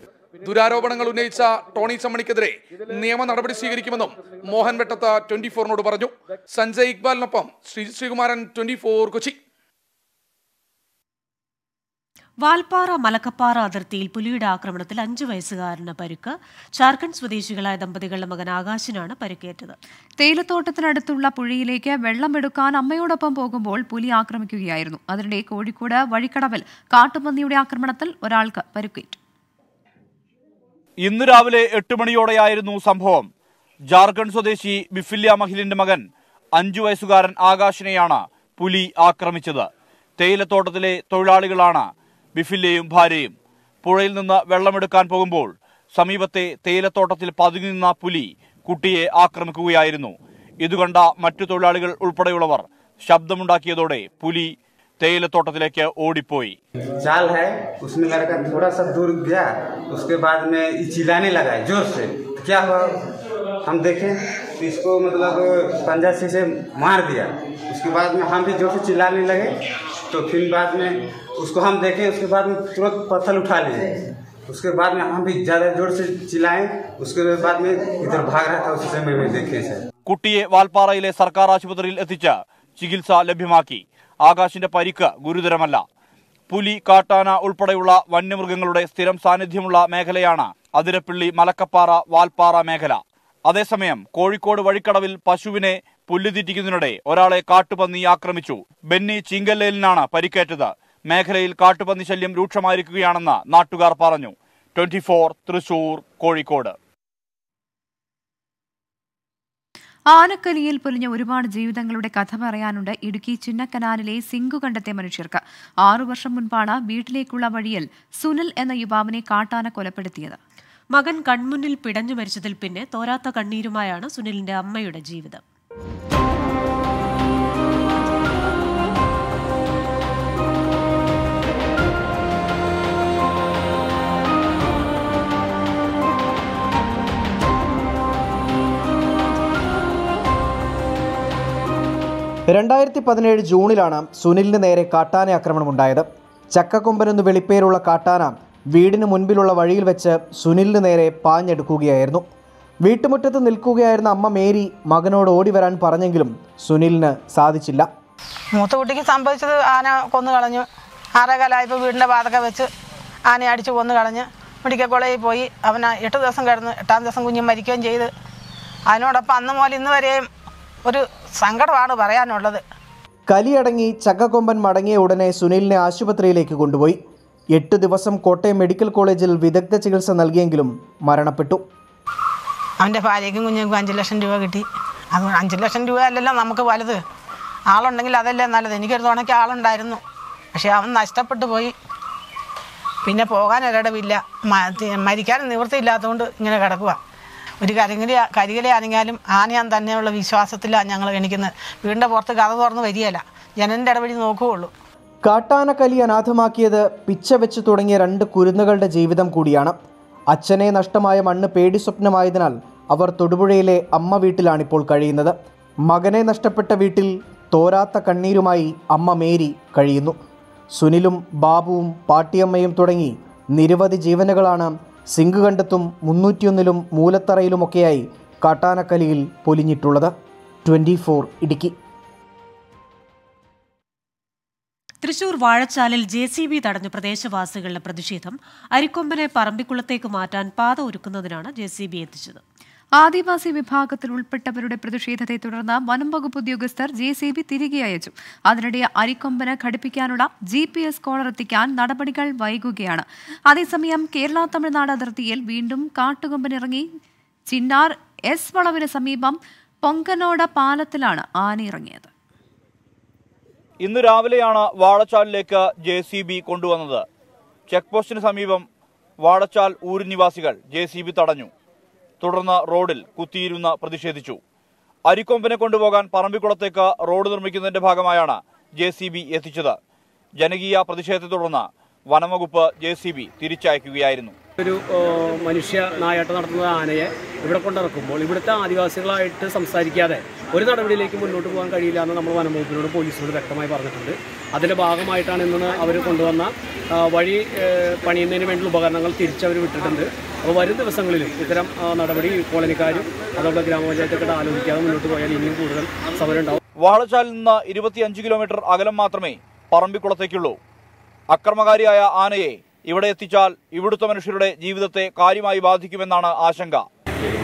ദുരാരോപണങ്ങൾ ഉന്നയിച്ച ടോണി ചമ്മണിക്കെതിരെ നിയമ നടപടി സ്വീകരിക്കുമെന്നും മോഹൻ വെട്ടത്ത ട്വന്റി ഫോറിനോട് പറഞ്ഞു സഞ്ജയ് ഇക്ബാലിനൊപ്പം ശ്രീ ശ്രീകുമാരൻ ട്വന്റി ഫോർ കൊച്ചി വാൽപ്പാറ മലക്കപ്പാറ അതിർത്തിയിൽ പുലിയുടെ ആക്രമണത്തിൽ അഞ്ചു വയസ്സുകാരന് പരുക്ക് ജാർഖണ്ഡ് സ്വദേശികളായ ദമ്പതികളുടെ മകൻ ആകാശിനാണ് പരുക്കേറ്റത് തേയിലത്തോട്ടത്തിനടുത്തുള്ള പുഴയിലേക്ക് വെള്ളമെടുക്കാൻ അമ്മയോടൊപ്പം പോകുമ്പോൾ പുലി ആക്രമിക്കുകയായിരുന്നു അതിനിടെ കോഴിക്കോട് വഴിക്കടവിൽ കാട്ടുപന്നിയുടെ ആക്രമണത്തിൽ ഒരാൾക്ക് പരുക്കേറ്റു ഇന്ന് രാവിലെ എട്ട് മണിയോടെയായിരുന്നു സംഭവം ജാർഖണ്ഡ് സ്വദേശി ബിഫില്യ മഹിലിന്റെ മകൻ അഞ്ചു വയസ്സുകാരൻ ആകാശിനെയാണ് പുലി ആക്രമിച്ചത് തേയിലത്തോട്ടത്തിലെ തൊഴിലാളികളാണ് ബിഫില്യയും ഭാര്യയും പുഴയിൽ നിന്ന് വെള്ളമെടുക്കാൻ പോകുമ്പോൾ സമീപത്തെ തേയിലത്തോട്ടത്തിൽ നിന്ന പുലി കുട്ടിയെ ആക്രമിക്കുകയായിരുന്നു ഇതുകണ്ട മറ്റു തൊഴിലാളികൾ ഉൾപ്പെടെയുള്ളവർ ശബ്ദമുണ്ടാക്കിയതോടെ പുലി तेल तोट തേയിലത്തോട്ടത്തിലേക്ക് ഓടിപ്പോയി चाल है उसने लड़का थोड़ा सा दूर गया उसके बाद में चिल्लाने लगा है जोर से क्या हुआ हम देखे तो इसको मतलब पंजा से, मार दिया उसके बाद में हम भी जोर से चिल्लाने लगे तो फिर बाद में उसको हम देखे उसके बाद में तुरंत पत्थर उठा लिए उसके बाद में हम भी ज़्यादा जोर से चिल्लाए उसके बाद में इधर भाग रहा था उस समय में देखे सर കുട്ടിയെ വാൽപ്പാറയിലെ सरकार आशुपत्र चिकित्सा लभ्यमा की ആകാശിന്റെ പരിക്ക് ഗുരുതരമല്ല പുലി കാട്ടാന ഉൾപ്പെടെയുള്ള വന്യമൃഗങ്ങളുടെ സ്ഥിരം സാന്നിധ്യമുള്ള മേഖലയാണ് അതിരപ്പിള്ളി മലക്കപ്പാറ വാൽപ്പാറ മേഖല അതേസമയം കോഴിക്കോട് വഴിക്കടവിൽ പശുവിനെ പുല്ലുതിറ്റിക്കുന്നതിനിടെ ഒരാളെ കാട്ടുപന്നി ആക്രമിച്ചു ബെന്നി ചിങ്കല്ലേലിനാണ് പരിക്കേറ്റത് മേഖലയിൽ കാട്ടുപന്നി ശല്യം രൂക്ഷമായിരിക്കുകയാണെന്ന് നാട്ടുകാർ പറഞ്ഞു ട്വന്റി തൃശൂർ കോഴിക്കോട് ആനക്കലിയിൽ പൊലിഞ്ഞ ഒരുപാട് ജീവിതങ്ങളുടെ കഥ പറയാനുണ്ട് ഇടുക്കി ചിന്നക്കനാലിലെ സിങ്കു കണ്ടെത്തിയ മനുഷ്യർക്ക് ആറു വർഷം മുൻപാണ് വീട്ടിലേക്കുള്ള വഴിയിൽ സുനിൽ എന്ന യുവാവിനെ കാട്ടാന കൊലപ്പെടുത്തിയത് മകൻ കൺമുന്നിൽ പിടഞ്ഞു മരിച്ചതിൽ പിന്നെ തോരാത്ത കണ്ണീരുമായാണ് സുനിലിന്റെ അമ്മയുടെ ജീവിതം രണ്ടായിരത്തി പതിനേഴ് ജൂണിലാണ് സുനിലിന് നേരെ കാട്ടാന ആക്രമണം ഉണ്ടായത് ചക്കക്കൊമ്പനെന്ന് വെളിപ്പേരുള്ള കാട്ടാന വീടിന് മുൻപിലുള്ള വഴിയിൽ വെച്ച് സുനിലിന് നേരെ പാഞ്ഞെടുക്കുകയായിരുന്നു വീട്ടുമുറ്റത്ത് നിൽക്കുകയായിരുന്ന അമ്മ മേരി മകനോട് ഓടി വരാൻ പറഞ്ഞെങ്കിലും സുനിലിന് സാധിച്ചില്ല മൂത്ത കുട്ടിക്ക് സംഭവിച്ചത് ആന കൊന്നു കളഞ്ഞു ആറേകാലായപ്പോൾ വീടിൻ്റെ പാതൊക്കെ വെച്ച് ആനയെ അടിച്ച് കൊന്നു കളഞ്ഞ് മെഡിക്കൽ കോളേജിൽ പോയി അവന് എട്ട് ദിവസം കിടന്ന് എട്ടാം ദിവസം കുഞ്ഞ് മരിക്കുകയും ചെയ്ത് അതിനോടൊപ്പം അന്ന് മുതൽ ഇന്ന് വരെയും ഒരു സങ്കടമാണ് പറയാനുള്ളത് കലിയടങ്ങി ചക്കക്കൊമ്പൻ മടങ്ങിയ ഉടനെ സുനിലിനെ ആശുപത്രിയിലേക്ക് കൊണ്ടുപോയി എട്ട് ദിവസം കോട്ടയം മെഡിക്കൽ കോളേജിൽ വിദഗ്ധ ചികിത്സ നൽകിയെങ്കിലും മരണപ്പെട്ടു അവൻ്റെ ഭാര്യയ്ക്കും കുഞ്ഞുങ്ങൾക്കും അഞ്ച് ലക്ഷം രൂപ കിട്ടി അത് അഞ്ച് ലക്ഷം രൂപ അല്ലല്ലോ നമുക്ക് വലുത് ആളുണ്ടെങ്കിൽ അതല്ലേ നല്ലത് എനിക്കൊരു തുണയ്ക്ക് ആളുണ്ടായിരുന്നു പക്ഷേ അവൻ നഷ്ടപ്പെട്ടു പോയി പിന്നെ പോകാൻ ഒരിടവില്ല മരിക്കാനും നിവൃത്തിയില്ലാത്തതുകൊണ്ട് ഇങ്ങനെ കിടക്കുവാണ് ഒരു കരിങ്കലി കരികലയാണെങ്കിലും ആനയാൻ തന്നെയുള്ള വിശ്വാസത്തിലാണ് ഞങ്ങൾ എണിക്കുന്നത് വീടിൻ്റെ പുറത്ത് കഥ തുറന്ന് വരികയല്ല ജനൻ്റെ ഇടപെടി നോക്കുകയുള്ളൂ കാട്ടാനക്കലി അനാഥമാക്കിയത് പിച്ച വെച്ച് തുടങ്ങിയ രണ്ട് കുരുന്നുകളുടെ ജീവിതം കൂടിയാണ് അച്ഛനെ നഷ്ടമായ മണ്ണ് പേടി സ്വപ്നമായതിനാൽ അവർ തൊടുപുഴയിലെ അമ്മ വീട്ടിലാണിപ്പോൾ കഴിയുന്നത് മകനെ നഷ്ടപ്പെട്ട വീട്ടിൽ തോരാത്ത കണ്ണീരുമായി അമ്മ മേരി കഴിയുന്നു സുനിലും ബാബുവും പാട്ടിയമ്മയും തുടങ്ങി നിരവധി ജീവനുകളാണ് സിങ്ക് കണ്ടെത്തും മുന്നൂറ്റിയൊന്നിലും മൂലത്തറയിലുമൊക്കെയായി കാട്ടാനക്കലിയിൽ പൊലിഞ്ഞിട്ടുള്ളത് ട്വൻറ്റി ഫോർ ഇടുക്കി തൃശൂർ വാഴച്ചാലിൽ ജെ സി ബി തടഞ്ഞു പ്രദേശവാസികളുടെ പ്രതിഷേധം അരിക്കൊമ്പനെ പറമ്പിക്കുളത്തേക്ക് മാറ്റാൻ പാത ഒരുക്കുന്നതിനാണ് ജെ സി ബി എത്തിച്ചത് ആദിവാസി വിഭാഗത്തിൽ ഉൾപ്പെട്ടവരുടെ പ്രതിഷേധത്തെ തുടർന്ന് വനംവകുപ്പ് ഉദ്യോഗസ്ഥർ ജെ സി ബി തിരികെ അയച്ചു അതിനിടെ അരിക്കൊമ്പന് ഘടിപ്പിക്കാനുള്ള ജി പി എസ് കോളർ എത്തിക്കാൻ നടപടികൾ വൈകുകയാണ് അതേസമയം കേരള തമിഴ്നാട് അതിർത്തിയിൽ വീണ്ടും കാട്ടുകൊമ്പനിറങ്ങി ചിന്നാർ എസ് വളവിന് സമീപം പൊങ്കനോട പാലത്തിലാണ് ആന ഇറങ്ങിയത് ഇന്ന് രാവിലെയാണ് വാഴച്ചാലിലേക്ക് ജെ സി ബി കൊണ്ടുവന്നത് ചെക്ക് പോസ്റ്റിന് സമീപം വാഴച്ചാൽ ഊരിനിവാസികൾ ജെ സി ബി തടഞ്ഞു തുടർന്ന് റോഡിൽ കുത്തിയിരുന്ന് പ്രതിഷേധിച്ചു അരിക്കൊമ്പിനെ കൊണ്ടുപോകാൻ പറമ്പിക്കുളത്തേക്ക് റോഡ് നിർമ്മിക്കുന്നതിന്റെ ഭാഗമായാണ് ജെ എത്തിച്ചത് ജനകീയ പ്രതിഷേധത്തെ തുടർന്ന് വനംവകുപ്പ് ജെ സി ബി തിരിച്ചയക്കുകയായിരുന്നു ഒരു മനുഷ്യ നായാട്ടം നടത്തുന്ന ആനയെ ഇവിടെ കൊണ്ടിറക്കുമ്പോൾ ഇവിടുത്തെ ആദിവാസികളായിട്ട് സംസാരിക്കാതെ ഒരു നടപടിയിലേക്ക് മുന്നോട്ട് പോകാൻ കഴിയില്ല എന്ന് നമ്മൾ വനംവകുപ്പിനോട് പോലീസിനോട് വ്യക്തമായി പറഞ്ഞിട്ടുണ്ട് അതിൻ്റെ ഭാഗമായിട്ടാണ് ഇന്ന് അവർ കൊണ്ടുവന്ന വഴി പണിയുന്നതിന് വേണ്ടിയുള്ള ഉപകരണങ്ങൾ തിരിച്ചവർ വിട്ടിട്ടുണ്ട് അപ്പോൾ വരും ദിവസങ്ങളിലും ഇത്തരം നടപടി കോളനിക്കാരും അതോടൊപ്പം ഗ്രാമപഞ്ചായത്തൊക്കെ ആലോചിക്കാതെ മുന്നോട്ട് പോയാൽ ഇനിയും കൂടുതൽ സമരം ഉണ്ടാവും വാളച്ചാലിൽ നിന്ന് ഇരുപത്തിയഞ്ച് കിലോമീറ്റർ അകലം മാത്രമേ പറമ്പിക്കുളത്തേക്കുള്ളൂ അക്രമകാരിയായ ആനയെ ഇവിടെ എത്തിച്ചാൽ ഇവിടുത്തെ മനുഷ്യരുടെ ജീവിതത്തെ കാര്യമായി ബാധിക്കുമെന്നാണ് ആശങ്ക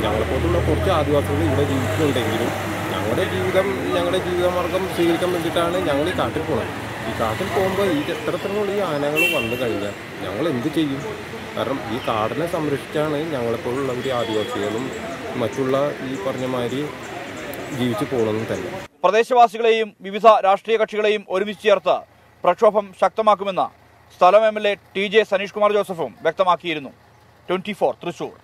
ഞങ്ങളെപ്പോലുള്ള കുറച്ച് ആദിവാസികൾ ഇവിടെ ജീവിക്കുന്നുണ്ടെങ്കിലും ഞങ്ങളുടെ ജീവിതം ഞങ്ങളുടെ ജീവിതമാർഗം സ്വീകരിക്കാൻ വേണ്ടിയിട്ടാണ് ഞങ്ങൾ ഈ കാട്ടിൽ പോകുന്നത് ഈ കാട്ടിൽ പോകുമ്പോൾ ഈ എത്രത്തോളം ഈ ആനകൾ വന്നു കഴിഞ്ഞാൽ ഞങ്ങൾ എന്ത് ചെയ്യും കാരണം ഈ കാടിനെ സംരക്ഷിച്ചാണ് ഞങ്ങളെപ്പോലുള്ള ഒരു ആദിവാസികളും മറ്റുള്ള ഈ പറഞ്ഞമാതിരി ജീവിച്ചു പോകണമെന്ന് തന്നെ പ്രദേശവാസികളെയും വിവിധ രാഷ്ട്രീയ കക്ഷികളെയും ഒരുമിച്ച് ചേർത്ത് പ്രക്ഷോഭം ശക്തമാക്കുമെന്ന് സ്ഥലം M L A T J Saneesh Kumar ജോസഫും വ്യക്തമാക്കിയിരുന്നു ട്വന്റി ഫോർ തൃശൂർ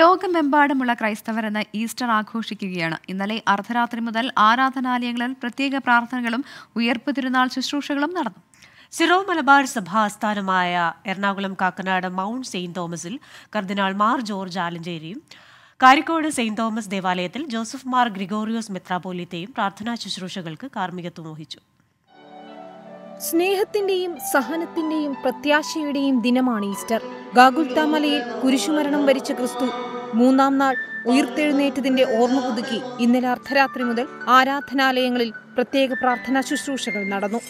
ലോകമെമ്പാടുമുള്ള ക്രൈസ്തവർ ഇന്ന് ഈസ്റ്റർ ആഘോഷിക്കുകയാണ് ഇന്നലെ അർദ്ധരാത്രി മുതൽ ആരാധനാലയങ്ങളിൽ പ്രത്യേക പ്രാർത്ഥനകളും ഉയർപ്പ് തിരുനാൾ ശുശ്രൂഷകളും നടന്നു സിറോ മലബാർ സഭാ ആസ്ഥാനമായ എറണാകുളം കാക്കനാട് മൗണ്ട് സെയിന്റ് തോമസിൽ കർദിനാൾ മാർ ജോർജ് ആലഞ്ചേരിയും കാരിക്കോട് സെയിന്റ് തോമസ് ദേവാലയത്തിൽ ജോസഫ് മാർ ഗ്രിഗോറിയോസ് മെത്രാപോലിത്തെയും പ്രാർത്ഥനാ ശുശ്രൂഷകൾക്ക് കാർമ്മികത്വം വഹിച്ചു സ്നേഹത്തിന്റെയും സഹനത്തിന്റെയും പ്രത്യാശയുടെയും ദിനമാണ് ഈസ്റ്റർ ഗാഗുൽത്താമലയിൽ കുരിശുമരണം വരിച്ച ക്രിസ്തു മൂന്നാം നാൾ ഉയർത്തെഴുന്നേറ്റതിന്റെ ഓർമ്മ പുതുക്കി ഇന്നലെ അർദ്ധരാത്രി മുതൽ ആരാധനാലയങ്ങളിൽ പ്രത്യേക പ്രാർത്ഥനാ ശുശ്രൂഷകൾ നടന്നു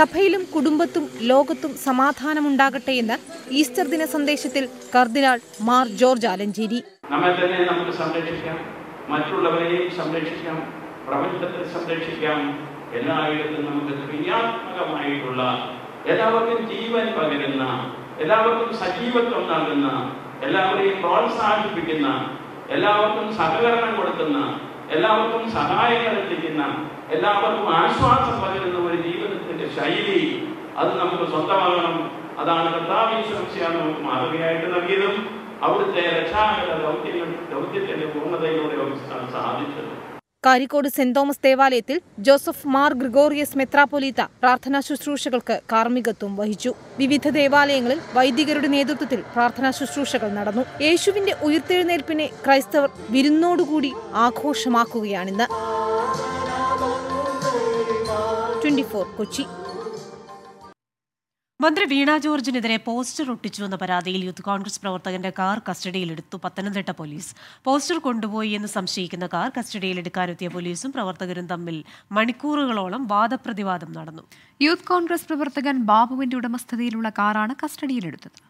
സഭയിലും കുടുംബത്തും ലോകത്തും സമാധാനമുണ്ടാകട്ടെ എന്ന് ഈസ്റ്റർ ദിന സന്ദേശത്തിൽ കർദിനാൾ മാർ ജോർജ് ആലഞ്ചേരി നമ്മെ തന്നെ പ്രപഞ്ചത്തെ എല്ലാവർക്കും ജീവൻ പകരുന്ന എല്ലാവർക്കും സജീവത്വം നൽകുന്ന എല്ലാവരെയും പ്രോത്സാഹിപ്പിക്കുന്ന എല്ലാവർക്കും സഹകരണം കൊടുക്കുന്ന എല്ലാവർക്കും സഹായങ്ങൾ എത്തിക്കുന്ന എല്ലാവർക്കും ആശ്വാസം പകരുന്ന ഒരു ശൈലി അത് നമുക്ക് സ്വന്തമാകണം അതാണ് കർത്താവീശ്വരസ്യാണ് നമുക്ക് മാതൃകയായിട്ട് നൽകിയതും അവിടുത്തെ രക്ഷാകര ദൗത്യം ദൗത്യത്തിന്റെ പൂർണ്ണതയിലൂടെ സാധിച്ചത് കാരിക്കോട് സെന്റ് തോമസ് ദേവാലയത്തിൽ ജോസഫ് മാർ ഗ്രിഗോറിയസ് മെത്രാപൊലീത്ത പ്രാർത്ഥനാ ശുശ്രൂഷകൾക്ക് കാർമ്മികത്വം വഹിച്ചു വിവിധ ദേവാലയങ്ങളിൽ വൈദികരുടെ നേതൃത്വത്തിൽ പ്രാർത്ഥനാ ശുശ്രൂഷകൾ നടന്നു യേശുവിന്റെ ഉയർത്തെഴുന്നേൽപ്പിനെ ക്രൈസ്തവർ വിരുന്നോടുകൂടി ആഘോഷമാക്കുകയാണിന്ന് ട്വന്റി കൊച്ചി മന്ത്രി വീണ ജോർജിനെതിരെ പോസ്റ്റർ ഒട്ടിച്ചുവെന്ന പരാതിയിൽ യൂത്ത് കോൺഗ്രസ് പ്രവർത്തകന്റെ കാർ കസ്റ്റഡിയിലെടുത്തു പത്തനംതിട്ട പോലീസ് പോസ്റ്റർ കൊണ്ടുപോയി എന്ന് സംശയിക്കുന്ന കാർ കസ്റ്റഡിയിലെടുക്കാനെത്തിയ പോലീസും പ്രവർത്തകരും തമ്മിൽ മണിക്കൂറുകളോളം വാദപ്രതിവാദം നടന്നു യൂത്ത് കോൺഗ്രസ് പ്രവർത്തകൻ ബാബുവിന്റെ ഉടമസ്ഥതയിലുള്ള കാറാണ് കസ്റ്റഡിയിലെടുത്തത്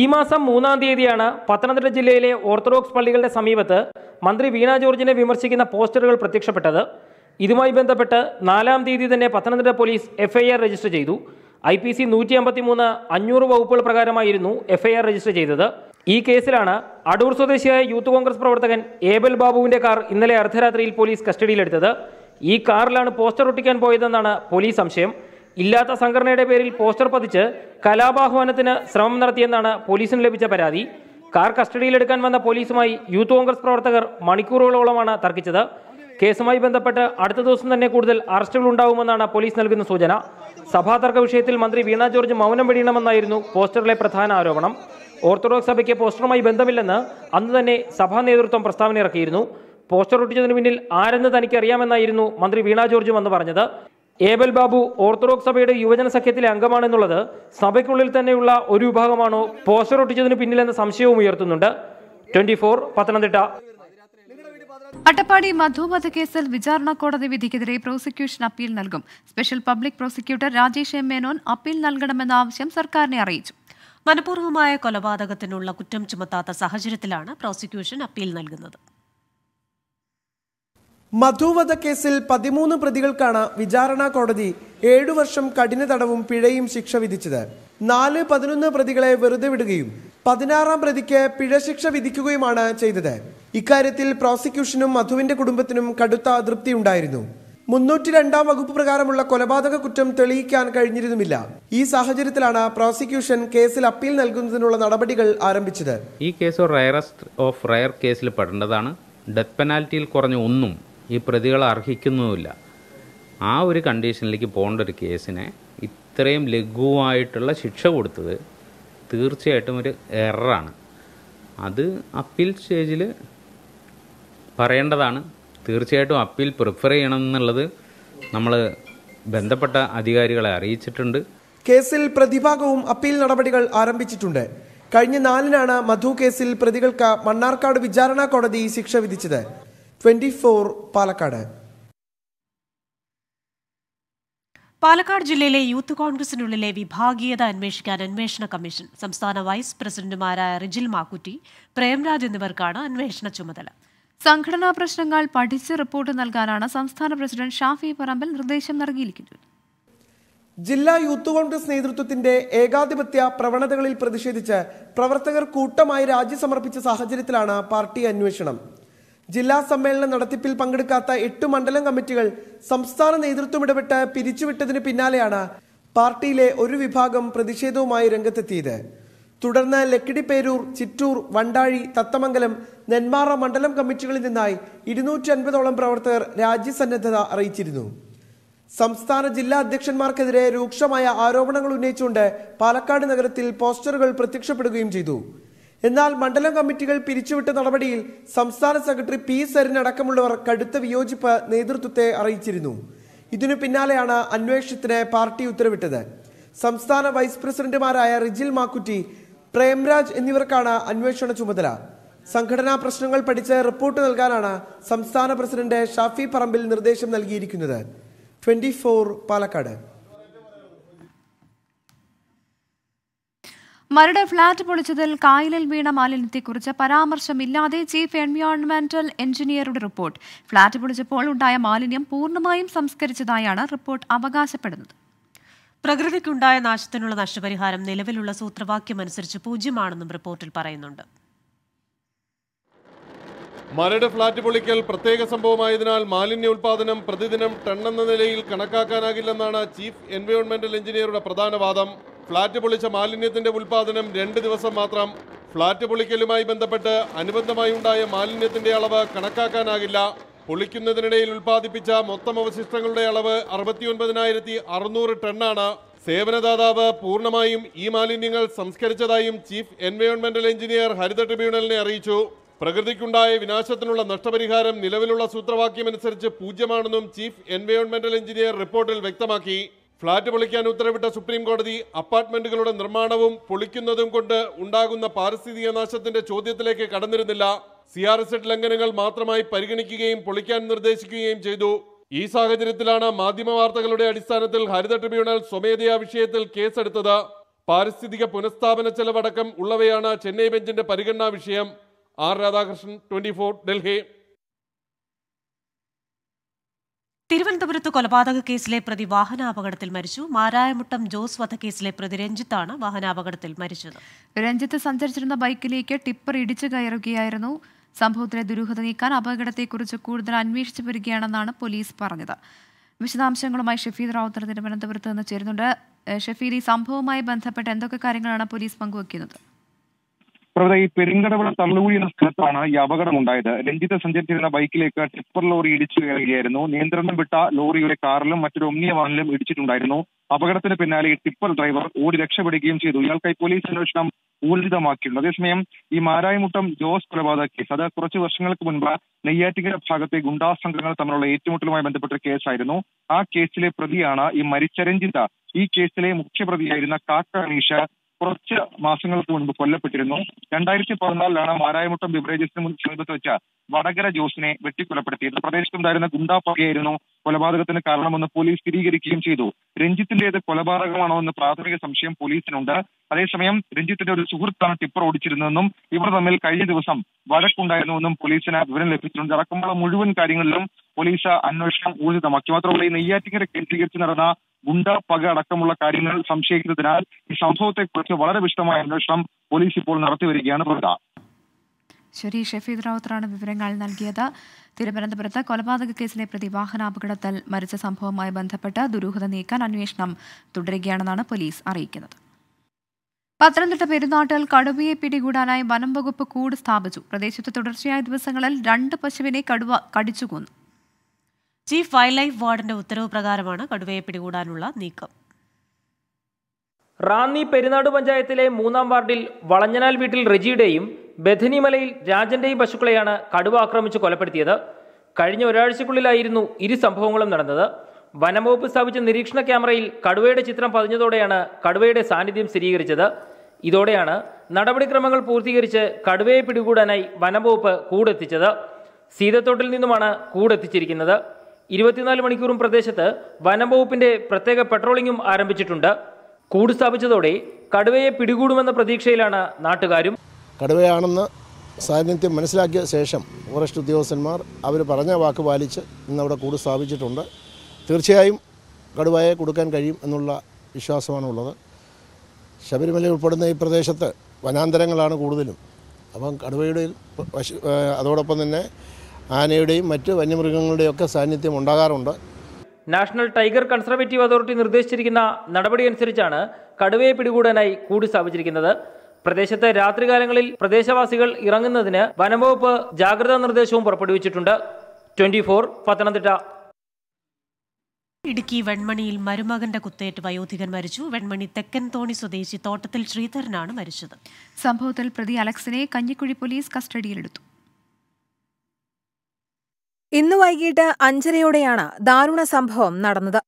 ഈ മാസം മൂന്നാം തീയതിയാണ് പത്തനംതിട്ട ജില്ലയിലെ ഓർത്തഡോക്സ് പള്ളികളുടെ സമീപത്ത് മന്ത്രി വീണ ജോർജിനെ വിമർശിക്കുന്ന പോസ്റ്ററുകൾ പ്രത്യക്ഷപ്പെട്ടത് ഇതുമായി ബന്ധപ്പെട്ട് നാലാം തീയതി തന്നെ പത്തനംതിട്ട പോലീസ് എഫ്ഐആർ രജിസ്റ്റർ ചെയ്തു ഐ പി സി നൂറ്റി അമ്പത്തി മൂന്ന് അഞ്ഞൂറ് വകുപ്പുകൾ പ്രകാരമായിരുന്നു എഫ്ഐആർ രജിസ്റ്റർ ചെയ്തത് ഈ കേസിലാണ് അടൂർ സ്വദേശിയായ യൂത്ത് കോൺഗ്രസ് പ്രവർത്തകൻ ഏബൽ ബാബുവിന്റെ കാർ ഇന്നലെ അർദ്ധരാത്രിയിൽ പോലീസ് കസ്റ്റഡിയിലെടുത്തത് ഈ കാറിലാണ് പോസ്റ്റർ ഒട്ടിക്കാൻ പോയതെന്നാണ് പോലീസ് സംശയം ഇല്ലാത്ത സംഘടനയുടെ പേരിൽ പോസ്റ്റർ പതിച്ച് കലാപാഹ്വാനത്തിന് ശ്രമം നടത്തിയെന്നാണ് പോലീസിന് ലഭിച്ച പരാതി കാർ കസ്റ്റഡിയിലെടുക്കാൻ വന്ന പോലീസുമായി യൂത്ത് കോൺഗ്രസ് പ്രവർത്തകർ മണിക്കൂറുകളോളമാണ് തർക്കിച്ചത് കേസുമായി ബന്ധപ്പെട്ട് അടുത്ത ദിവസം തന്നെ കൂടുതൽ അറസ്റ്റുകൾ ഉണ്ടാവുമെന്നാണ് പോലീസ് നൽകുന്ന സൂചന സഭാതർക്ക വിഷയത്തിൽ മന്ത്രി വീണ ജോർജ് മൗനം വെടിയണമെന്നായിരുന്നു പോസ്റ്ററിലെ പ്രധാന ആരോപണം ഓർത്തഡോക്സ് സഭയ്ക്ക് പോസ്റ്ററുമായി ബന്ധമില്ലെന്ന് അന്ന് തന്നെ സഭാ നേതൃത്വം പ്രസ്താവന ഇറക്കിയിരുന്നു പോസ്റ്റർ ഒട്ടിച്ചതിന് പിന്നിൽ ആരെന്ന് തനിക്ക് അറിയാമെന്നായിരുന്നു മന്ത്രി വീണ ജോർജും എന്ന് പറഞ്ഞത് ഏബൽ ബാബു ഓർത്തഡോക്സ് സഭയുടെ യുവജന സഖ്യത്തിലെ അംഗമാണെന്നുള്ളത് സഭയ്ക്കുള്ളിൽ തന്നെയുള്ള ഒരു വിഭാഗമാണോ പോസ്റ്റർ ഒട്ടിച്ചതിന് പിന്നിലെന്ന സംശയവും ഉയർത്തുന്നുണ്ട് ട്വന്റി പത്തനംതിട്ട അട്ടപ്പാടി മധു കേസിൽ വിചാരണ കോടതി വിധിക്കെതിരെ പ്രോസിക്യൂഷൻ അപ്പീൽ നൽകും special public prosecutor Rajesh M Menon appeal നൽകണമെന്ന ആവശ്യം സർക്കാരിനെ അറിയിച്ചു മനഃപൂർവ്വമായ കൊലപാതകത്തിനുള്ള കുറ്റം ചുമത്താത്ത സാഹചര്യത്തിലാണ് പ്രോസിക്യൂഷൻ അപ്പീൽ നൽകുന്നത് മധുവധ കേസിൽ പതിമൂന്ന് പ്രതികൾക്കാണ് വിചാരണ കോടതി ഏഴു വർഷം കഠിന തടവും പിഴയും ശിക്ഷ വിധിച്ചത് നാല് പതിനൊന്ന് പ്രതികളെ വെറുതെ വിടുകയും പതിനാറാം പ്രതിക്ക് പിഴ ശിക്ഷ വിധിക്കുകയുമാണ് ചെയ്തത് ഇക്കാര്യത്തിൽ പ്രോസിക്യൂഷനും മധുവിന്റെ കുടുംബത്തിനും കടുത്ത ഉണ്ടായിരുന്നു മുന്നൂറ്റി രണ്ടാം വകുപ്പ് പ്രകാരമുള്ള കൊലപാതക കുറ്റം തെളിയിക്കാൻ കഴിഞ്ഞിരുന്നുമില്ല ഈ സാഹചര്യത്തിലാണ് പ്രോസിക്യൂഷൻ കേസിൽ അപ്പീൽ നൽകുന്നതിനുള്ള നടപടികൾ ആരംഭിച്ചത് ഈ കേസ് റയറസ്റ്റ് ഓഫ് റയർ കേസിൽ പെടേണ്ടതാണ് ഡെത്ത് പെനാൽറ്റിയിൽ കുറഞ്ഞ ഒന്നും ഈ പ്രതികൾ അർഹിക്കുന്നുമില്ല ആ ഒരു കണ്ടീഷനിലേക്ക് പോകേണ്ട ഒരു കേസിനെ ഇത്രയും ലഘുവായിട്ടുള്ള ശിക്ഷ കൊടുത്തത് തീർച്ചയായിട്ടും ഒരു എററാണ് അത് അപ്പീൽ സ്റ്റേജിൽ പറയേണ്ടതാണ് തീർച്ചയായിട്ടും അപ്പീൽ പ്രിഫർ ചെയ്യണം എന്നുള്ളത് നമ്മൾ ബന്ധപ്പെട്ട അധികാരികളെ അറിയിച്ചിട്ടുണ്ട് കേസിൽ പ്രതിഭാഗവും അപ്പീൽ നടപടികൾ ആരംഭിച്ചിട്ടുണ്ട് കഴിഞ്ഞ നാലിനാണ് മധു കേസിൽ പ്രതികൾക്ക് മണ്ണാർക്കാട് വിചാരണ കോടതി ശിക്ഷ വിധിച്ചത് ട്വന്റി പാലക്കാട് പാലക്കാട് ജില്ലയിലെ യൂത്ത് കോൺഗ്രസിനുള്ളിലെ വിഭാഗീയത അന്വേഷിക്കാൻ അന്വേഷണ കമ്മീഷൻ സംസ്ഥാന വൈസ് പ്രസിഡന്റുമാരായ റിജിൽ മാക്കുറ്റി പ്രേംരാജ് എന്നിവർക്കാണ് അന്വേഷണ ചുമതല സംഘടനാ പ്രശ്നങ്ങൾ പഠിച്ച് റിപ്പോർട്ട് നൽകാനാണ് സംസ്ഥാന പ്രസിഡന്റ് ഷാഫി പറമ്പിൽ നിർദ്ദേശം നൽകിയിരിക്കുന്നത് ജില്ലാ യൂത്ത് കോൺഗ്രസ് നേതൃത്വത്തിന്റെ ഏകാധിപത്യ പ്രവണതകളിൽ പ്രതിഷേധിച്ച് പ്രവർത്തകർ കൂട്ടമായി രാജി സമർപ്പിച്ച സാഹചര്യത്തിലാണ് പാർട്ടി അന്വേഷണം ജില്ലാ സമ്മേളന നടത്തിപ്പിൽ പങ്കെടുക്കാത്ത എട്ട് മണ്ഡലം കമ്മിറ്റികൾ സംസ്ഥാന നേതൃത്വം ഇടപെട്ട് പിരിച്ചുവിട്ടതിന് പിന്നാലെയാണ് പാർട്ടിയിലെ ഒരു വിഭാഗം പ്രതിഷേധവുമായി രംഗത്തെത്തിയത് തുടർന്ന് ലക്കിടിപ്പേരൂർ ചിറ്റൂർ വണ്ടാഴി തത്തമംഗലം നെന്മാറ മണ്ഡലം കമ്മിറ്റികളിൽ നിന്നായി ഇരുന്നൂറ്റി അൻപതോളം പ്രവർത്തകർ രാജ്യസന്നദ്ധത അറിയിച്ചിരുന്നു സംസ്ഥാന ജില്ലാ അധ്യക്ഷന്മാർക്കെതിരെ രൂക്ഷമായ ആരോപണങ്ങൾ ഉന്നയിച്ചുകൊണ്ട് പാലക്കാട് നഗരത്തിൽ പോസ്റ്ററുകൾ പ്രത്യക്ഷപ്പെടുകയും ചെയ്തു എന്നാൽ മണ്ഡലം കമ്മിറ്റികൾ പിരിച്ചുവിട്ട നടപടിയിൽ സംസ്ഥാന സെക്രട്ടറി പി സരിൻ അടക്കമുള്ളവർ കടുത്ത വിയോജിപ്പ് നേതൃത്വത്തെ അറിയിച്ചിരുന്നു ഇതിനു പിന്നാലെയാണ് അന്വേഷണത്തിന് പാർട്ടി ഉത്തരവിട്ടത് സംസ്ഥാന വൈസ് പ്രസിഡന്റുമാരായ റിജിൽ മാക്കുറ്റി പ്രേംരാജ് എന്നിവർക്കാണ് അന്വേഷണ ചുമതല സംഘടനാ പ്രശ്നങ്ങൾ പഠിച്ച് റിപ്പോർട്ട് നൽകാനാണ് സംസ്ഥാന പ്രസിഡന്റ് ഷാഫി പറമ്പിൽ നിർദ്ദേശം നൽകിയിരിക്കുന്നത് ട്വന്റി പാലക്കാട് മരട് ഫ്ളാറ്റ് പൊളിച്ചതിൽ കായലിൽ വീണ മാലിന്യത്തെക്കുറിച്ച് പരാമർശമില്ലാതെ ചീഫ് എൻവയോൺമെന്റൽ എഞ്ചിനീയറുടെ റിപ്പോർട്ട് ഫ്ളാറ്റ് പൊളിച്ചപ്പോൾ ഉണ്ടായ മാലിന്യം പൂർണ്ണമായും സംസ്കരിച്ചതായാണ് റിപ്പോർട്ട് അവകാശപ്പെടുന്നത് പ്രകൃതിക്കുണ്ടായ നാശത്തിനുള്ള നഷ്ടപരിഹാരം നിലവിലുള്ള സൂത്രവാക്യം അനുസരിച്ച് പൂജ്യമാണെന്നും റിപ്പോർട്ടിൽ പറയുന്നുണ്ട് മരട് ഫ്ളാറ്റ് പൊളിക്കൽ പ്രത്യേക സംഭവമായതിനാൽ മാലിന്യ ഉൽപാദനം പ്രതിദിനം ടണ്ണെന്ന നിലയിൽ കണക്കാക്കാനാകില്ലെന്നാണ് ചീഫ് എൻവയോൺമെന്റൽ എഞ്ചിനീയറുടെ പ്രധാന വാദം ഫ്ളാറ്റ് പൊളിച്ച മാലിന്യത്തിന്റെ ഉൽപാദനം രണ്ട് ദിവസം മാത്രം ഫ്ളാറ്റ് പൊളിക്കലുമായി ബന്ധപ്പെട്ട് അനുബന്ധമായി ഉണ്ടായ മാലിന്യത്തിന്റെ അളവ് കണക്കാക്കാനാകില്ല പൊളിക്കുന്നതിനിടയിൽ ഉൽപ്പാദിപ്പിച്ച മൊത്തം അവശിഷ്ടങ്ങളുടെ അളവ് അറുപത്തിയൊൻപതിനായിരത്തി അറുന്നൂറ് ടണ്ണാണ് സേവനദാതാവ് പൂർണ്ണമായും ഈ മാലിന്യങ്ങൾ സംസ്കരിച്ചതായും ചീഫ് എൻവയോൺമെന്റൽ എഞ്ചിനീയർ ഹരിത ട്രിബ്യൂണലിനെ അറിയിച്ചു പ്രകൃതിക്കുണ്ടായ വിനാശത്തിനുള്ള നഷ്ടപരിഹാരം നിലവിലുള്ള സൂത്രവാക്യമനുസരിച്ച് പൂജ്യമാണെന്നും ചീഫ് എൻവയോൺമെന്റൽ എഞ്ചിനീയർ റിപ്പോർട്ടിൽ വ്യക്തമാക്കി ഫ്ളാറ്റ് പൊളിക്കാൻ ഉത്തരവിട്ട സുപ്രീം കോടതി അപ്പാർട്ട്മെന്റുകളുടെ നിർമ്മാണവും പൊളിക്കുന്നതും കൊണ്ട് ഉണ്ടാകുന്ന പാരിസ്ഥിതിക നാശത്തിന്റെ ചോദ്യത്തിലേക്ക് കടന്നിരുന്നില്ല സി ആർ എസ് എട്ട് ലംഘനങ്ങൾ മാത്രമായി പരിഗണിക്കുകയും പൊളിക്കാൻ നിർദ്ദേശിക്കുകയും ചെയ്തു ഈ സാഹചര്യത്തിലാണ് മാധ്യമ വാർത്തകളുടെ അടിസ്ഥാനത്തിൽ ഹരിത ട്രിബ്യൂണൽ സ്വമേധയാ വിഷയത്തിൽ കേസെടുത്തത് പാരിസ്ഥിതിക പുനഃസ്ഥാപന ചെലവടക്കം ഉള്ളവയാണ് ചെന്നൈ ബെഞ്ചിന്റെ പരിഗണനാ വിഷയം ആർ രാധാകൃഷ്ണൻ ട്വന്റി ഡൽഹി തിരുവനന്തപുരത്ത് കൊലപാതക കേസിലെ പ്രതി വാഹനാപകടത്തിൽ മരിച്ചു മാരായമുട്ടം ജോസ് വധക്കേസിലെ പ്രതി രഞ്ജിത്താണ് വാഹനാപകടത്തിൽ മരിച്ചത് രഞ്ജിത്ത് സഞ്ചരിച്ചിരുന്ന ബൈക്കിലേക്ക് ടിപ്പർ ഇടിച്ചു കയറുകയായിരുന്നു സംഭവത്തിലെ ദുരൂഹത നീക്കാൻ അപകടത്തെക്കുറിച്ച് കൂടുതൽ അന്വേഷിച്ചു വരികയാണെന്നാണ് പോലീസ് പറഞ്ഞത് വിശദാംശങ്ങളുമായി ഷഫീദ് റാവുത്തർ തിരുവനന്തപുരത്ത് നിന്ന് ചേരുന്നുണ്ട് ഷഫീദ് ഈ സംഭവവുമായി ബന്ധപ്പെട്ട് എന്തൊക്കെ കാര്യങ്ങളാണ് പോലീസ് പങ്കുവെക്കുന്നത് പ്രവൃത്തി ഈ പെരിങ്കടവൾ തള്ളുകൂടി എന്ന സ്ഥലത്താണ് ഈ അപകടമുണ്ടായത് രഞ്ജിത സഞ്ചരിച്ചിരുന്ന ബൈക്കിലേക്ക് ടിപ്പർ ലോറി ഇടിച്ചു കയറുകയായിരുന്നു നിയന്ത്രണം വിട്ട ലോറിയുടെ കാറിലും മറ്റൊരു ഒമ്നിയ വാഹനിലും ഇടിച്ചിട്ടുണ്ടായിരുന്നു അപകടത്തിന് പിന്നാലെ ടിപ്പർ ഡ്രൈവർ ഓടി രക്ഷപ്പെടുകയും ചെയ്തു ഇയാൾക്കായി പോലീസ് അന്വേഷണം ഊർജിതമാക്കിയിട്ടുണ്ട് അതേസമയം ഈ മാരായമുട്ടം ജോസ് കൊലപാതക കേസ് അത് കുറച്ച് വർഷങ്ങൾക്ക് മുൻപ് നെയ്യാറ്റിക്കര ഭാഗത്തെ ഗുണ്ടാ സംഘങ്ങൾ തമ്മിലുള്ള ഏറ്റുമുട്ടലുമായി ബന്ധപ്പെട്ട കേസായിരുന്നു ആ കേസിലെ പ്രതിയാണ് ഈ മരിച്ചരഞ്ജിത ഈ കേസിലെ മുഖ്യപ്രതിയായിരുന്ന കാക്ക അനീഷ കുറച്ച് മാസങ്ങൾക്ക് മുൻപ് കൊല്ലപ്പെട്ടിരുന്നു രണ്ടായിരത്തി പതിനാലിലാണ് മാരായമുട്ടം ബിവറേജസിന് മുൻ സമീപത്ത് വെച്ച വടകര ജോസിനെ വെട്ടിക്കൊലപ്പെടുത്തിയത് പ്രദേശത്തുണ്ടായിരുന്ന ഗുണ്ടാപ്പകയായിരുന്നു കൊലപാതകത്തിന് കാരണമെന്ന് പോലീസ് സ്ഥിരീകരിക്കുകയും ചെയ്തു രഞ്ജിത്തിന്റേത് കൊലപാതകമാണോ എന്ന് പ്രാഥമിക സംശയം പോലീസിനുണ്ട് അതേസമയം രഞ്ജിത്തിന്റെ ഒരു സുഹൃത്താണ് ടിപ്പർ ഓടിച്ചിരുന്നതെന്നും ഇവർ തമ്മിൽ കഴിഞ്ഞ ദിവസം വഴക്കുണ്ടായിരുന്നുവെന്നും പോലീസിന് വിവരം ലഭിച്ചിട്ടുണ്ട് അടക്കമുള്ള മുഴുവൻ കാര്യങ്ങളിലും പോലീസ് അന്വേഷണം ഊർജിതമാക്കി മാത്രമല്ല ഈ നെയ്യാറ്റിങ്ങരെ കേന്ദ്രീകരിച്ച് നടന്ന ഗുണ്ട പക അടക്കമുള്ള കാര്യങ്ങൾ സംശയിക്കുന്നതിനാൽ ഈ സംഭവത്തെക്കുറിച്ച് വളരെ വിശദമായ അന്വേഷണം പോലീസ് ഇപ്പോൾ നടത്തി വരികയാണ് വൃത ശരി ഷെഫീദ് റാവുത്തറാണ് വിവരങ്ങൾ നൽകിയത് തിരുവനന്തപുരത്ത് കൊലപാതക കേസിലെ പ്രതി വാഹനാപകടത്തിൽ മരിച്ച സംഭവവുമായി ബന്ധപ്പെട്ട് ദുരൂഹത നീക്കാൻ അന്വേഷണം തുടരുകയാണെന്നാണ് പോലീസ് അറിയിക്കുന്നത് പത്തനംതിട്ട പെരുന്നാട്ടിൽ കടുവയെ പിടികൂടാനായി വനം വകുപ്പ് കൂട് സ്ഥാപിച്ചു പ്രദേശത്ത് തുടർച്ചയായ ദിവസങ്ങളിൽ രണ്ട് പശുവിനെ കടുവ കടിച്ചുകൊന്നു ചീഫ് വൈൽഡ് ലൈഫ് വാർഡിന്റെ ഉത്തരവ് പ്രകാരമാണ് കടുവയെ പിടികൂടാനുള്ള നീക്കം റാന്നി പെരുന്നാട് പഞ്ചായത്തിലെ മൂന്നാം വാർഡിൽ വളഞ്ഞനാൽ വീട്ടിൽ റെജിയുടെയും ബഥനിമലയിൽ രാജന്റെയും പശുക്കളെയാണ് കടുവ ആക്രമിച്ച് കൊലപ്പെടുത്തിയത് കഴിഞ്ഞ ഒരാഴ്ചക്കുള്ളിലായിരുന്നു ഇരു സംഭവങ്ങളും നടന്നത് വനംവകുപ്പ് സ്ഥാപിച്ച നിരീക്ഷണ ക്യാമറയിൽ കടുവയുടെ ചിത്രം പതിഞ്ഞതോടെയാണ് കടുവയുടെ സാന്നിധ്യം സ്ഥിരീകരിച്ചത് ഇതോടെയാണ് നടപടിക്രമങ്ങൾ പൂർത്തീകരിച്ച് കടുവയെ പിടികൂടാനായി വനംവകുപ്പ് കൂടെത്തിച്ചത് സീതത്തോട്ടിൽ നിന്നുമാണ് കൂടെത്തിച്ചിരിക്കുന്നത് ഇരുപത്തിനാല് മണിക്കൂറും പ്രദേശത്ത് വനംവകുപ്പിന്റെ പ്രത്യേക പെട്രോളിംഗും ആരംഭിച്ചിട്ടുണ്ട് കൂട് സ്ഥാപിച്ചതോടെ കടുവയെ പിടികൂടുമെന്ന പ്രതീക്ഷയിലാണ് നാട്ടുകാരും കടുവയാണെന്ന് സാന്നിധ്യം മനസ്സിലാക്കിയ ശേഷം ഫോറസ്റ്റ് ഉദ്യോഗസ്ഥന്മാർ അവർ പറഞ്ഞ വാക്ക് പാലിച്ച് അവിടെ കൂട് സ്ഥാപിച്ചിട്ടുണ്ട് തീർച്ചയായും കടുവയെ കൊടുക്കാൻ കഴിയും എന്നുള്ള വിശ്വാസമാണുള്ളത് ശബരിമല ഉൾപ്പെടുന്ന ഈ പ്രദേശത്ത് വനാന്തരങ്ങളാണ് കൂടുതലും അപ്പം കടുവയുടെ അതോടൊപ്പം തന്നെ ആനയുടെയും മറ്റ് വന്യമൃഗങ്ങളുടെയും ഒക്കെ സാന്നിധ്യം ഉണ്ടാകാറുണ്ട് നാഷണൽ ടൈഗർ കൺസർവേറ്റീവ് അതോറിറ്റി നിർദ്ദേശിച്ചിരിക്കുന്ന നടപടി അനുസരിച്ചാണ് കടുവയെ പിടികൂടാനായി കൂടി സ്ഥാപിച്ചിരിക്കുന്നത് പ്രദേശത്ത് രാത്രികാലങ്ങളിൽ പ്രദേശവാസികൾ ഇറങ്ങുന്നതിന് വനംവകുപ്പ് ജാഗ്രതാ നിർദ്ദേശവും പുറപ്പെടുവിച്ചിട്ടുണ്ട് ട്വന്റി ഫോർ പത്തനംതിട്ട ഇടുക്കി വെൺമണിയിൽ മരുമകന്റെ കുത്തേറ്റ് വയോധികൻ മരിച്ചു വെൺമണി തെക്കൻ തോണി സ്വദേശി തോട്ടത്തിൽ ശ്രീധരനാണ് മരിച്ചത് സംഭവത്തിൽ പ്രതി അലക്സിനെ കഞ്ഞിക്കുഴി പോലീസ് കസ്റ്റഡിയിലെടുത്തു ഇന്ന് വൈകിട്ട് അഞ്ചരയോടെയാണ് ദാരുണ സംഭവം നടന്നത്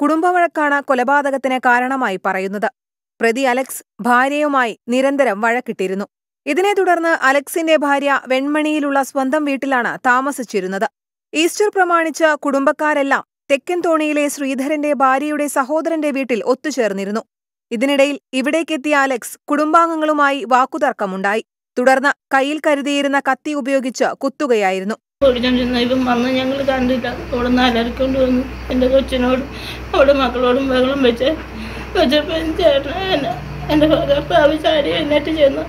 കുടുംബവഴക്കാണ് കൊലപാതകത്തിന് കാരണമായി പറയുന്നത് പ്രതി അലക്സ് ഭാര്യയുമായി നിരന്തരം വഴക്കിട്ടിരുന്നു ഇതിനെ തുടർന്ന് അലക്സിന്റെ ഭാര്യ വെൺമണിയിലുള്ള സ്വന്തം വീട്ടിലാണ് താമസിച്ചിരുന്നത് ഈസ്റ്റർ പ്രമാണിച്ച് കുടുംബക്കാരെല്ലാം തെക്കൻ തോണിയിലെ ശ്രീധരന്റെ ഭാര്യയുടെ സഹോദരന്റെ വീട്ടിൽ ഒത്തുചേർന്നിരുന്നു ഇതിനിടയിൽ ഇവിടേക്കെത്തിയ അലക്സ് കുടുംബാംഗങ്ങളുമായി വാക്കുതർക്കമുണ്ടായി തുടർന്ന് കയ്യിൽ കരുതിയിരുന്ന കത്തി ഉപയോഗിച്ച് കുത്തുകയായിരുന്നു ഓടിക്കാൻ ചെന്ന ഇവൻ വന്ന് ഞങ്ങൾ കണ്ടില്ല അവിടെ നിന്ന് അലറിക്കൊണ്ട് വന്നു എൻ്റെ കൊച്ചിനോടും അവിടെ മക്കളോടും ബഹളം വെച്ച് വെച്ചപ്പോൾ ചേട്ടൻ എന്നെ എൻ്റെ ഭർത്താവ് ചാടി എന്നിട്ട് ചെന്ന്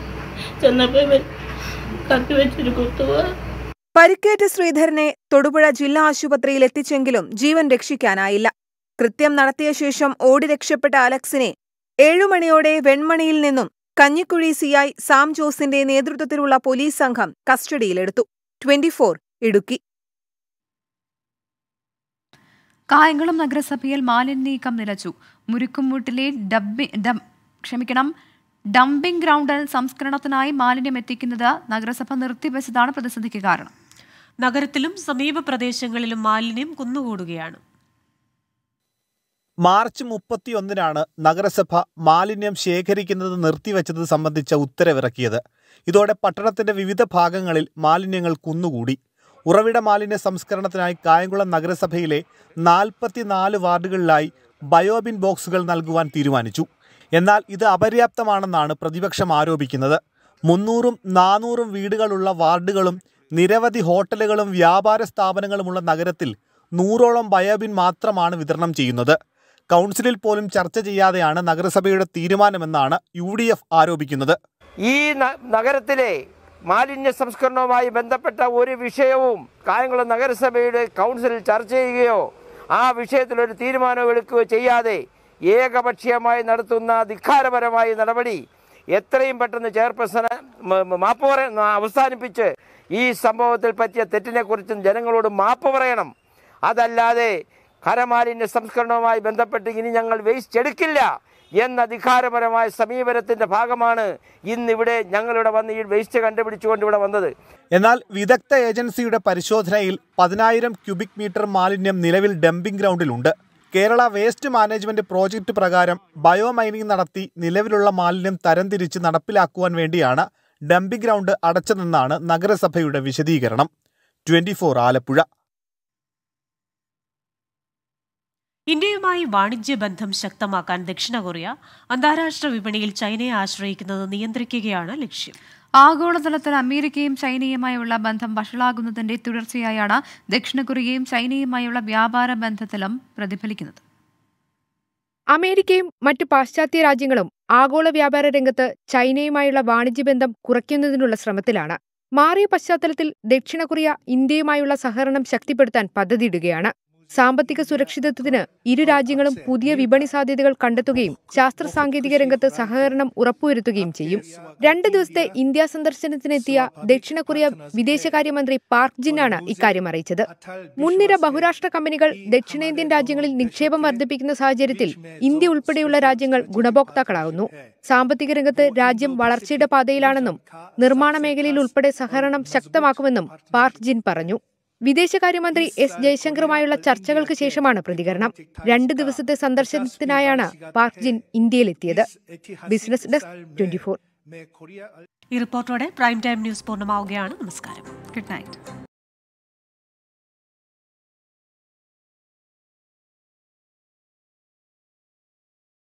ചെന്നപ്പോൾ കത്തി വെച്ചൊരു കുത്തുപോയി പരിക്കേറ്റ ശ്രീധരനെ തൊടുപുഴ ജില്ലാ ആശുപത്രിയിൽ എത്തിച്ചെങ്കിലും ജീവൻ രക്ഷിക്കാനായില്ല കൃത്യം നടത്തിയ ശേഷം ഓടി രക്ഷപ്പെട്ട അലക്സിനെ ഏഴുമണിയോടെ വെൺമണിയിൽ നിന്നും കഞ്ഞിക്കുഴി സിഐ സാം ജോസിന്റെ നേതൃത്വത്തിലുള്ള പോലീസ് സംഘം കസ്റ്റഡിയിലെടുത്തു ട്വന്റി ഇടുക്കി കായംകുളം നഗരസഭയിൽ മാലിന്യ നീക്കം നിലച്ചു മുരുക്കുംവീട്ടിലെ ഡബ്ബി ക്ഷമിക്കണം ഡംപിംഗ് ഗ്രൗണ്ടിൽ സംസ്കരണത്തിനായി മാലിന്യം എത്തിക്കുന്നത് നഗരസഭ നിർത്തിവെച്ചതാണ് പ്രതിസന്ധിക്ക് കാരണം നഗരത്തിലും സമീപ പ്രദേശങ്ങളിലും മാലിന്യം കുന്നുകൂടുകയാണ് മാർച്ച് മുപ്പത്തിയൊന്നിനാണ് നഗരസഭ മാലിന്യം ശേഖരിക്കുന്നത് നിർത്തിവെച്ചത് സംബന്ധിച്ച ഉത്തരവിറക്കിയത് ഇതോടെ പട്ടണത്തിന്റെ വിവിധ ഭാഗങ്ങളിൽ മാലിന്യങ്ങൾ കുന്നുകൂടി ഉറവിട മാലിന്യ സംസ്കരണത്തിനായി കായംകുളം നഗരസഭയിലെ നാൽപ്പത്തിനാല് വാർഡുകളിലായി ബയോബിൻ ബോക്സുകൾ നൽകുവാൻ തീരുമാനിച്ചു എന്നാൽ ഇത് അപര്യാപ്തമാണെന്നാണ് പ്രതിപക്ഷം ആരോപിക്കുന്നത് മുന്നൂറും നാനൂറും വീടുകളുള്ള വാർഡുകളും നിരവധി ഹോട്ടലുകളും വ്യാപാര സ്ഥാപനങ്ങളുമുള്ള നഗരത്തിൽ നൂറോളം ബയോബിൻ മാത്രമാണ് വിതരണം ചെയ്യുന്നത് കൗൺസിലിൽ പോലും ചർച്ച ചെയ്യാതെയാണ് നഗരസഭയുടെ തീരുമാനമെന്നാണ് യു ആരോപിക്കുന്നത് ഈ നഗരത്തിലെ മാലിന്യ സംസ്കരണവുമായി ബന്ധപ്പെട്ട ഒരു വിഷയവും കായംകുളം നഗരസഭയുടെ കൗൺസിലിൽ ചർച്ച ചെയ്യുകയോ ആ വിഷയത്തിൽ ഒരു തീരുമാനം എടുക്കുകയോ ചെയ്യാതെ ഏകപക്ഷീയമായി നടത്തുന്ന ധിക്കാരപരമായ നടപടി എത്രയും പെട്ടെന്ന് ചെയർപേഴ്സണ് മാപ്പ് പറയുന്ന അവസാനിപ്പിച്ച് ഈ സംഭവത്തിൽ പറ്റിയ തെറ്റിനെക്കുറിച്ചും ജനങ്ങളോട് മാപ്പ് പറയണം അതല്ലാതെ ഖരമാലിന്യ സംസ്കരണവുമായി ബന്ധപ്പെട്ട് ഇനി ഞങ്ങൾ വേസ്റ്റ് എടുക്കില്ല എന്ന അധികാരപരമായ സമീപനത്തിന്റെ ഭാഗമാണ് ഇന്നിവിടെ ഞങ്ങളിവിടെ വന്ന് ഈ വേസ്റ്റ് കണ്ടുപിടിച്ചുകൊണ്ട് ഇവിടെ വന്നത് എന്നാൽ വിദഗ്ധ ഏജൻസിയുടെ പരിശോധനയിൽ പതിനായിരം ക്യൂബിക് മീറ്റർ മാലിന്യം നിലവിൽ ഡംപിംഗ് ഗ്രൗണ്ടിലുണ്ട് കേരള വേസ്റ്റ് മാനേജ്മെന്റ് പ്രോജക്റ്റ് പ്രകാരം ബയോ മൈനിങ് നടത്തി നിലവിലുള്ള മാലിന്യം തരംതിരിച്ച് നടപ്പിലാക്കുവാൻ വേണ്ടിയാണ് ഡംപിംഗ് ഗ്രൗണ്ട് അടച്ചതെന്നാണ് നഗരസഭയുടെ വിശദീകരണം ട്വന്റി ആലപ്പുഴ ഇന്ത്യയുമായി വാണിജ്യ ബന്ധം ശക്തമാക്കാൻ ദക്ഷിണ കൊറിയ അന്താരാഷ്ട്ര വിപണിയിൽ ചൈനയെ ആശ്രയിക്കുന്നത് നിയന്ത്രിക്കുകയാണ് ലക്ഷ്യം ആഗോളതലത്തിൽ അമേരിക്കയും ചൈനയുമായുള്ള ബന്ധം വഷളാകുന്നതിന്റെ തുടർച്ചയായാണ് ദക്ഷിണ കൊറിയയും ചൈനയുമായുള്ള വ്യാപാര ബന്ധത്തിലും പ്രതിഫലിക്കുന്നത് അമേരിക്കയും മറ്റു പാശ്ചാത്യ രാജ്യങ്ങളും ആഗോള വ്യാപാര രംഗത്ത് ചൈനയുമായുള്ള വാണിജ്യബന്ധം കുറയ്ക്കുന്നതിനുള്ള ശ്രമത്തിലാണ് മാറിയ പശ്ചാത്തലത്തിൽ ദക്ഷിണ കൊറിയ ഇന്ത്യയുമായുള്ള സഹകരണം ശക്തിപ്പെടുത്താൻ പദ്ധതിയിടുകയാണ് സാമ്പത്തിക സുരക്ഷിതത്വത്തിന് ഇരു രാജ്യങ്ങളും പുതിയ വിപണി സാധ്യതകൾ കണ്ടെത്തുകയും ശാസ്ത്ര സാങ്കേതിക രംഗത്ത് സഹകരണം ഉറപ്പുവരുത്തുകയും ചെയ്യും രണ്ട് ദിവസത്തെ ഇന്ത്യ സന്ദർശനത്തിനെത്തിയ ദക്ഷിണ കൊറിയ വിദേശകാര്യമന്ത്രി പാർക്ക് ജിന്നാണ് ഇക്കാര്യം അറിയിച്ചത് മുൻനിര ബഹുരാഷ്ട്ര കമ്പനികൾ ദക്ഷിണേന്ത്യൻ രാജ്യങ്ങളിൽ നിക്ഷേപം വർദ്ധിപ്പിക്കുന്ന സാഹചര്യത്തിൽ ഇന്ത്യ ഉൾപ്പെടെയുള്ള രാജ്യങ്ങൾ ഗുണഭോക്താക്കളാകുന്നു സാമ്പത്തിക രംഗത്ത് രാജ്യം വളർച്ചയുടെ പാതയിലാണെന്നും നിർമ്മാണ മേഖലയിൽ ഉൾപ്പെടെ സഹകരണം ശക്തമാക്കുമെന്നും പാർക്ക് ജിൻ പറഞ്ഞു വിദേശകാര്യമന്ത്രി എസ് ജയശങ്കറുമായുള്ള ചർച്ചകൾക്ക് ശേഷമാണ് പ്രതികരണം രണ്ട് ദിവസത്തെ സന്ദർശനത്തിനായാണ് പാർക്ക് ജിൻ ഇന്ത്യയിലെത്തിയത് ബിസിനസ് ഡെസ്ക് ട്വന്റി ഫോർ ഈ റിപ്പോർട്ടോടെ പ്രൈം ടൈം ന്യൂസ് പൂർണ്ണമാവുകയാണ് നമസ്കാരം ഗുഡ് നൈറ്റ്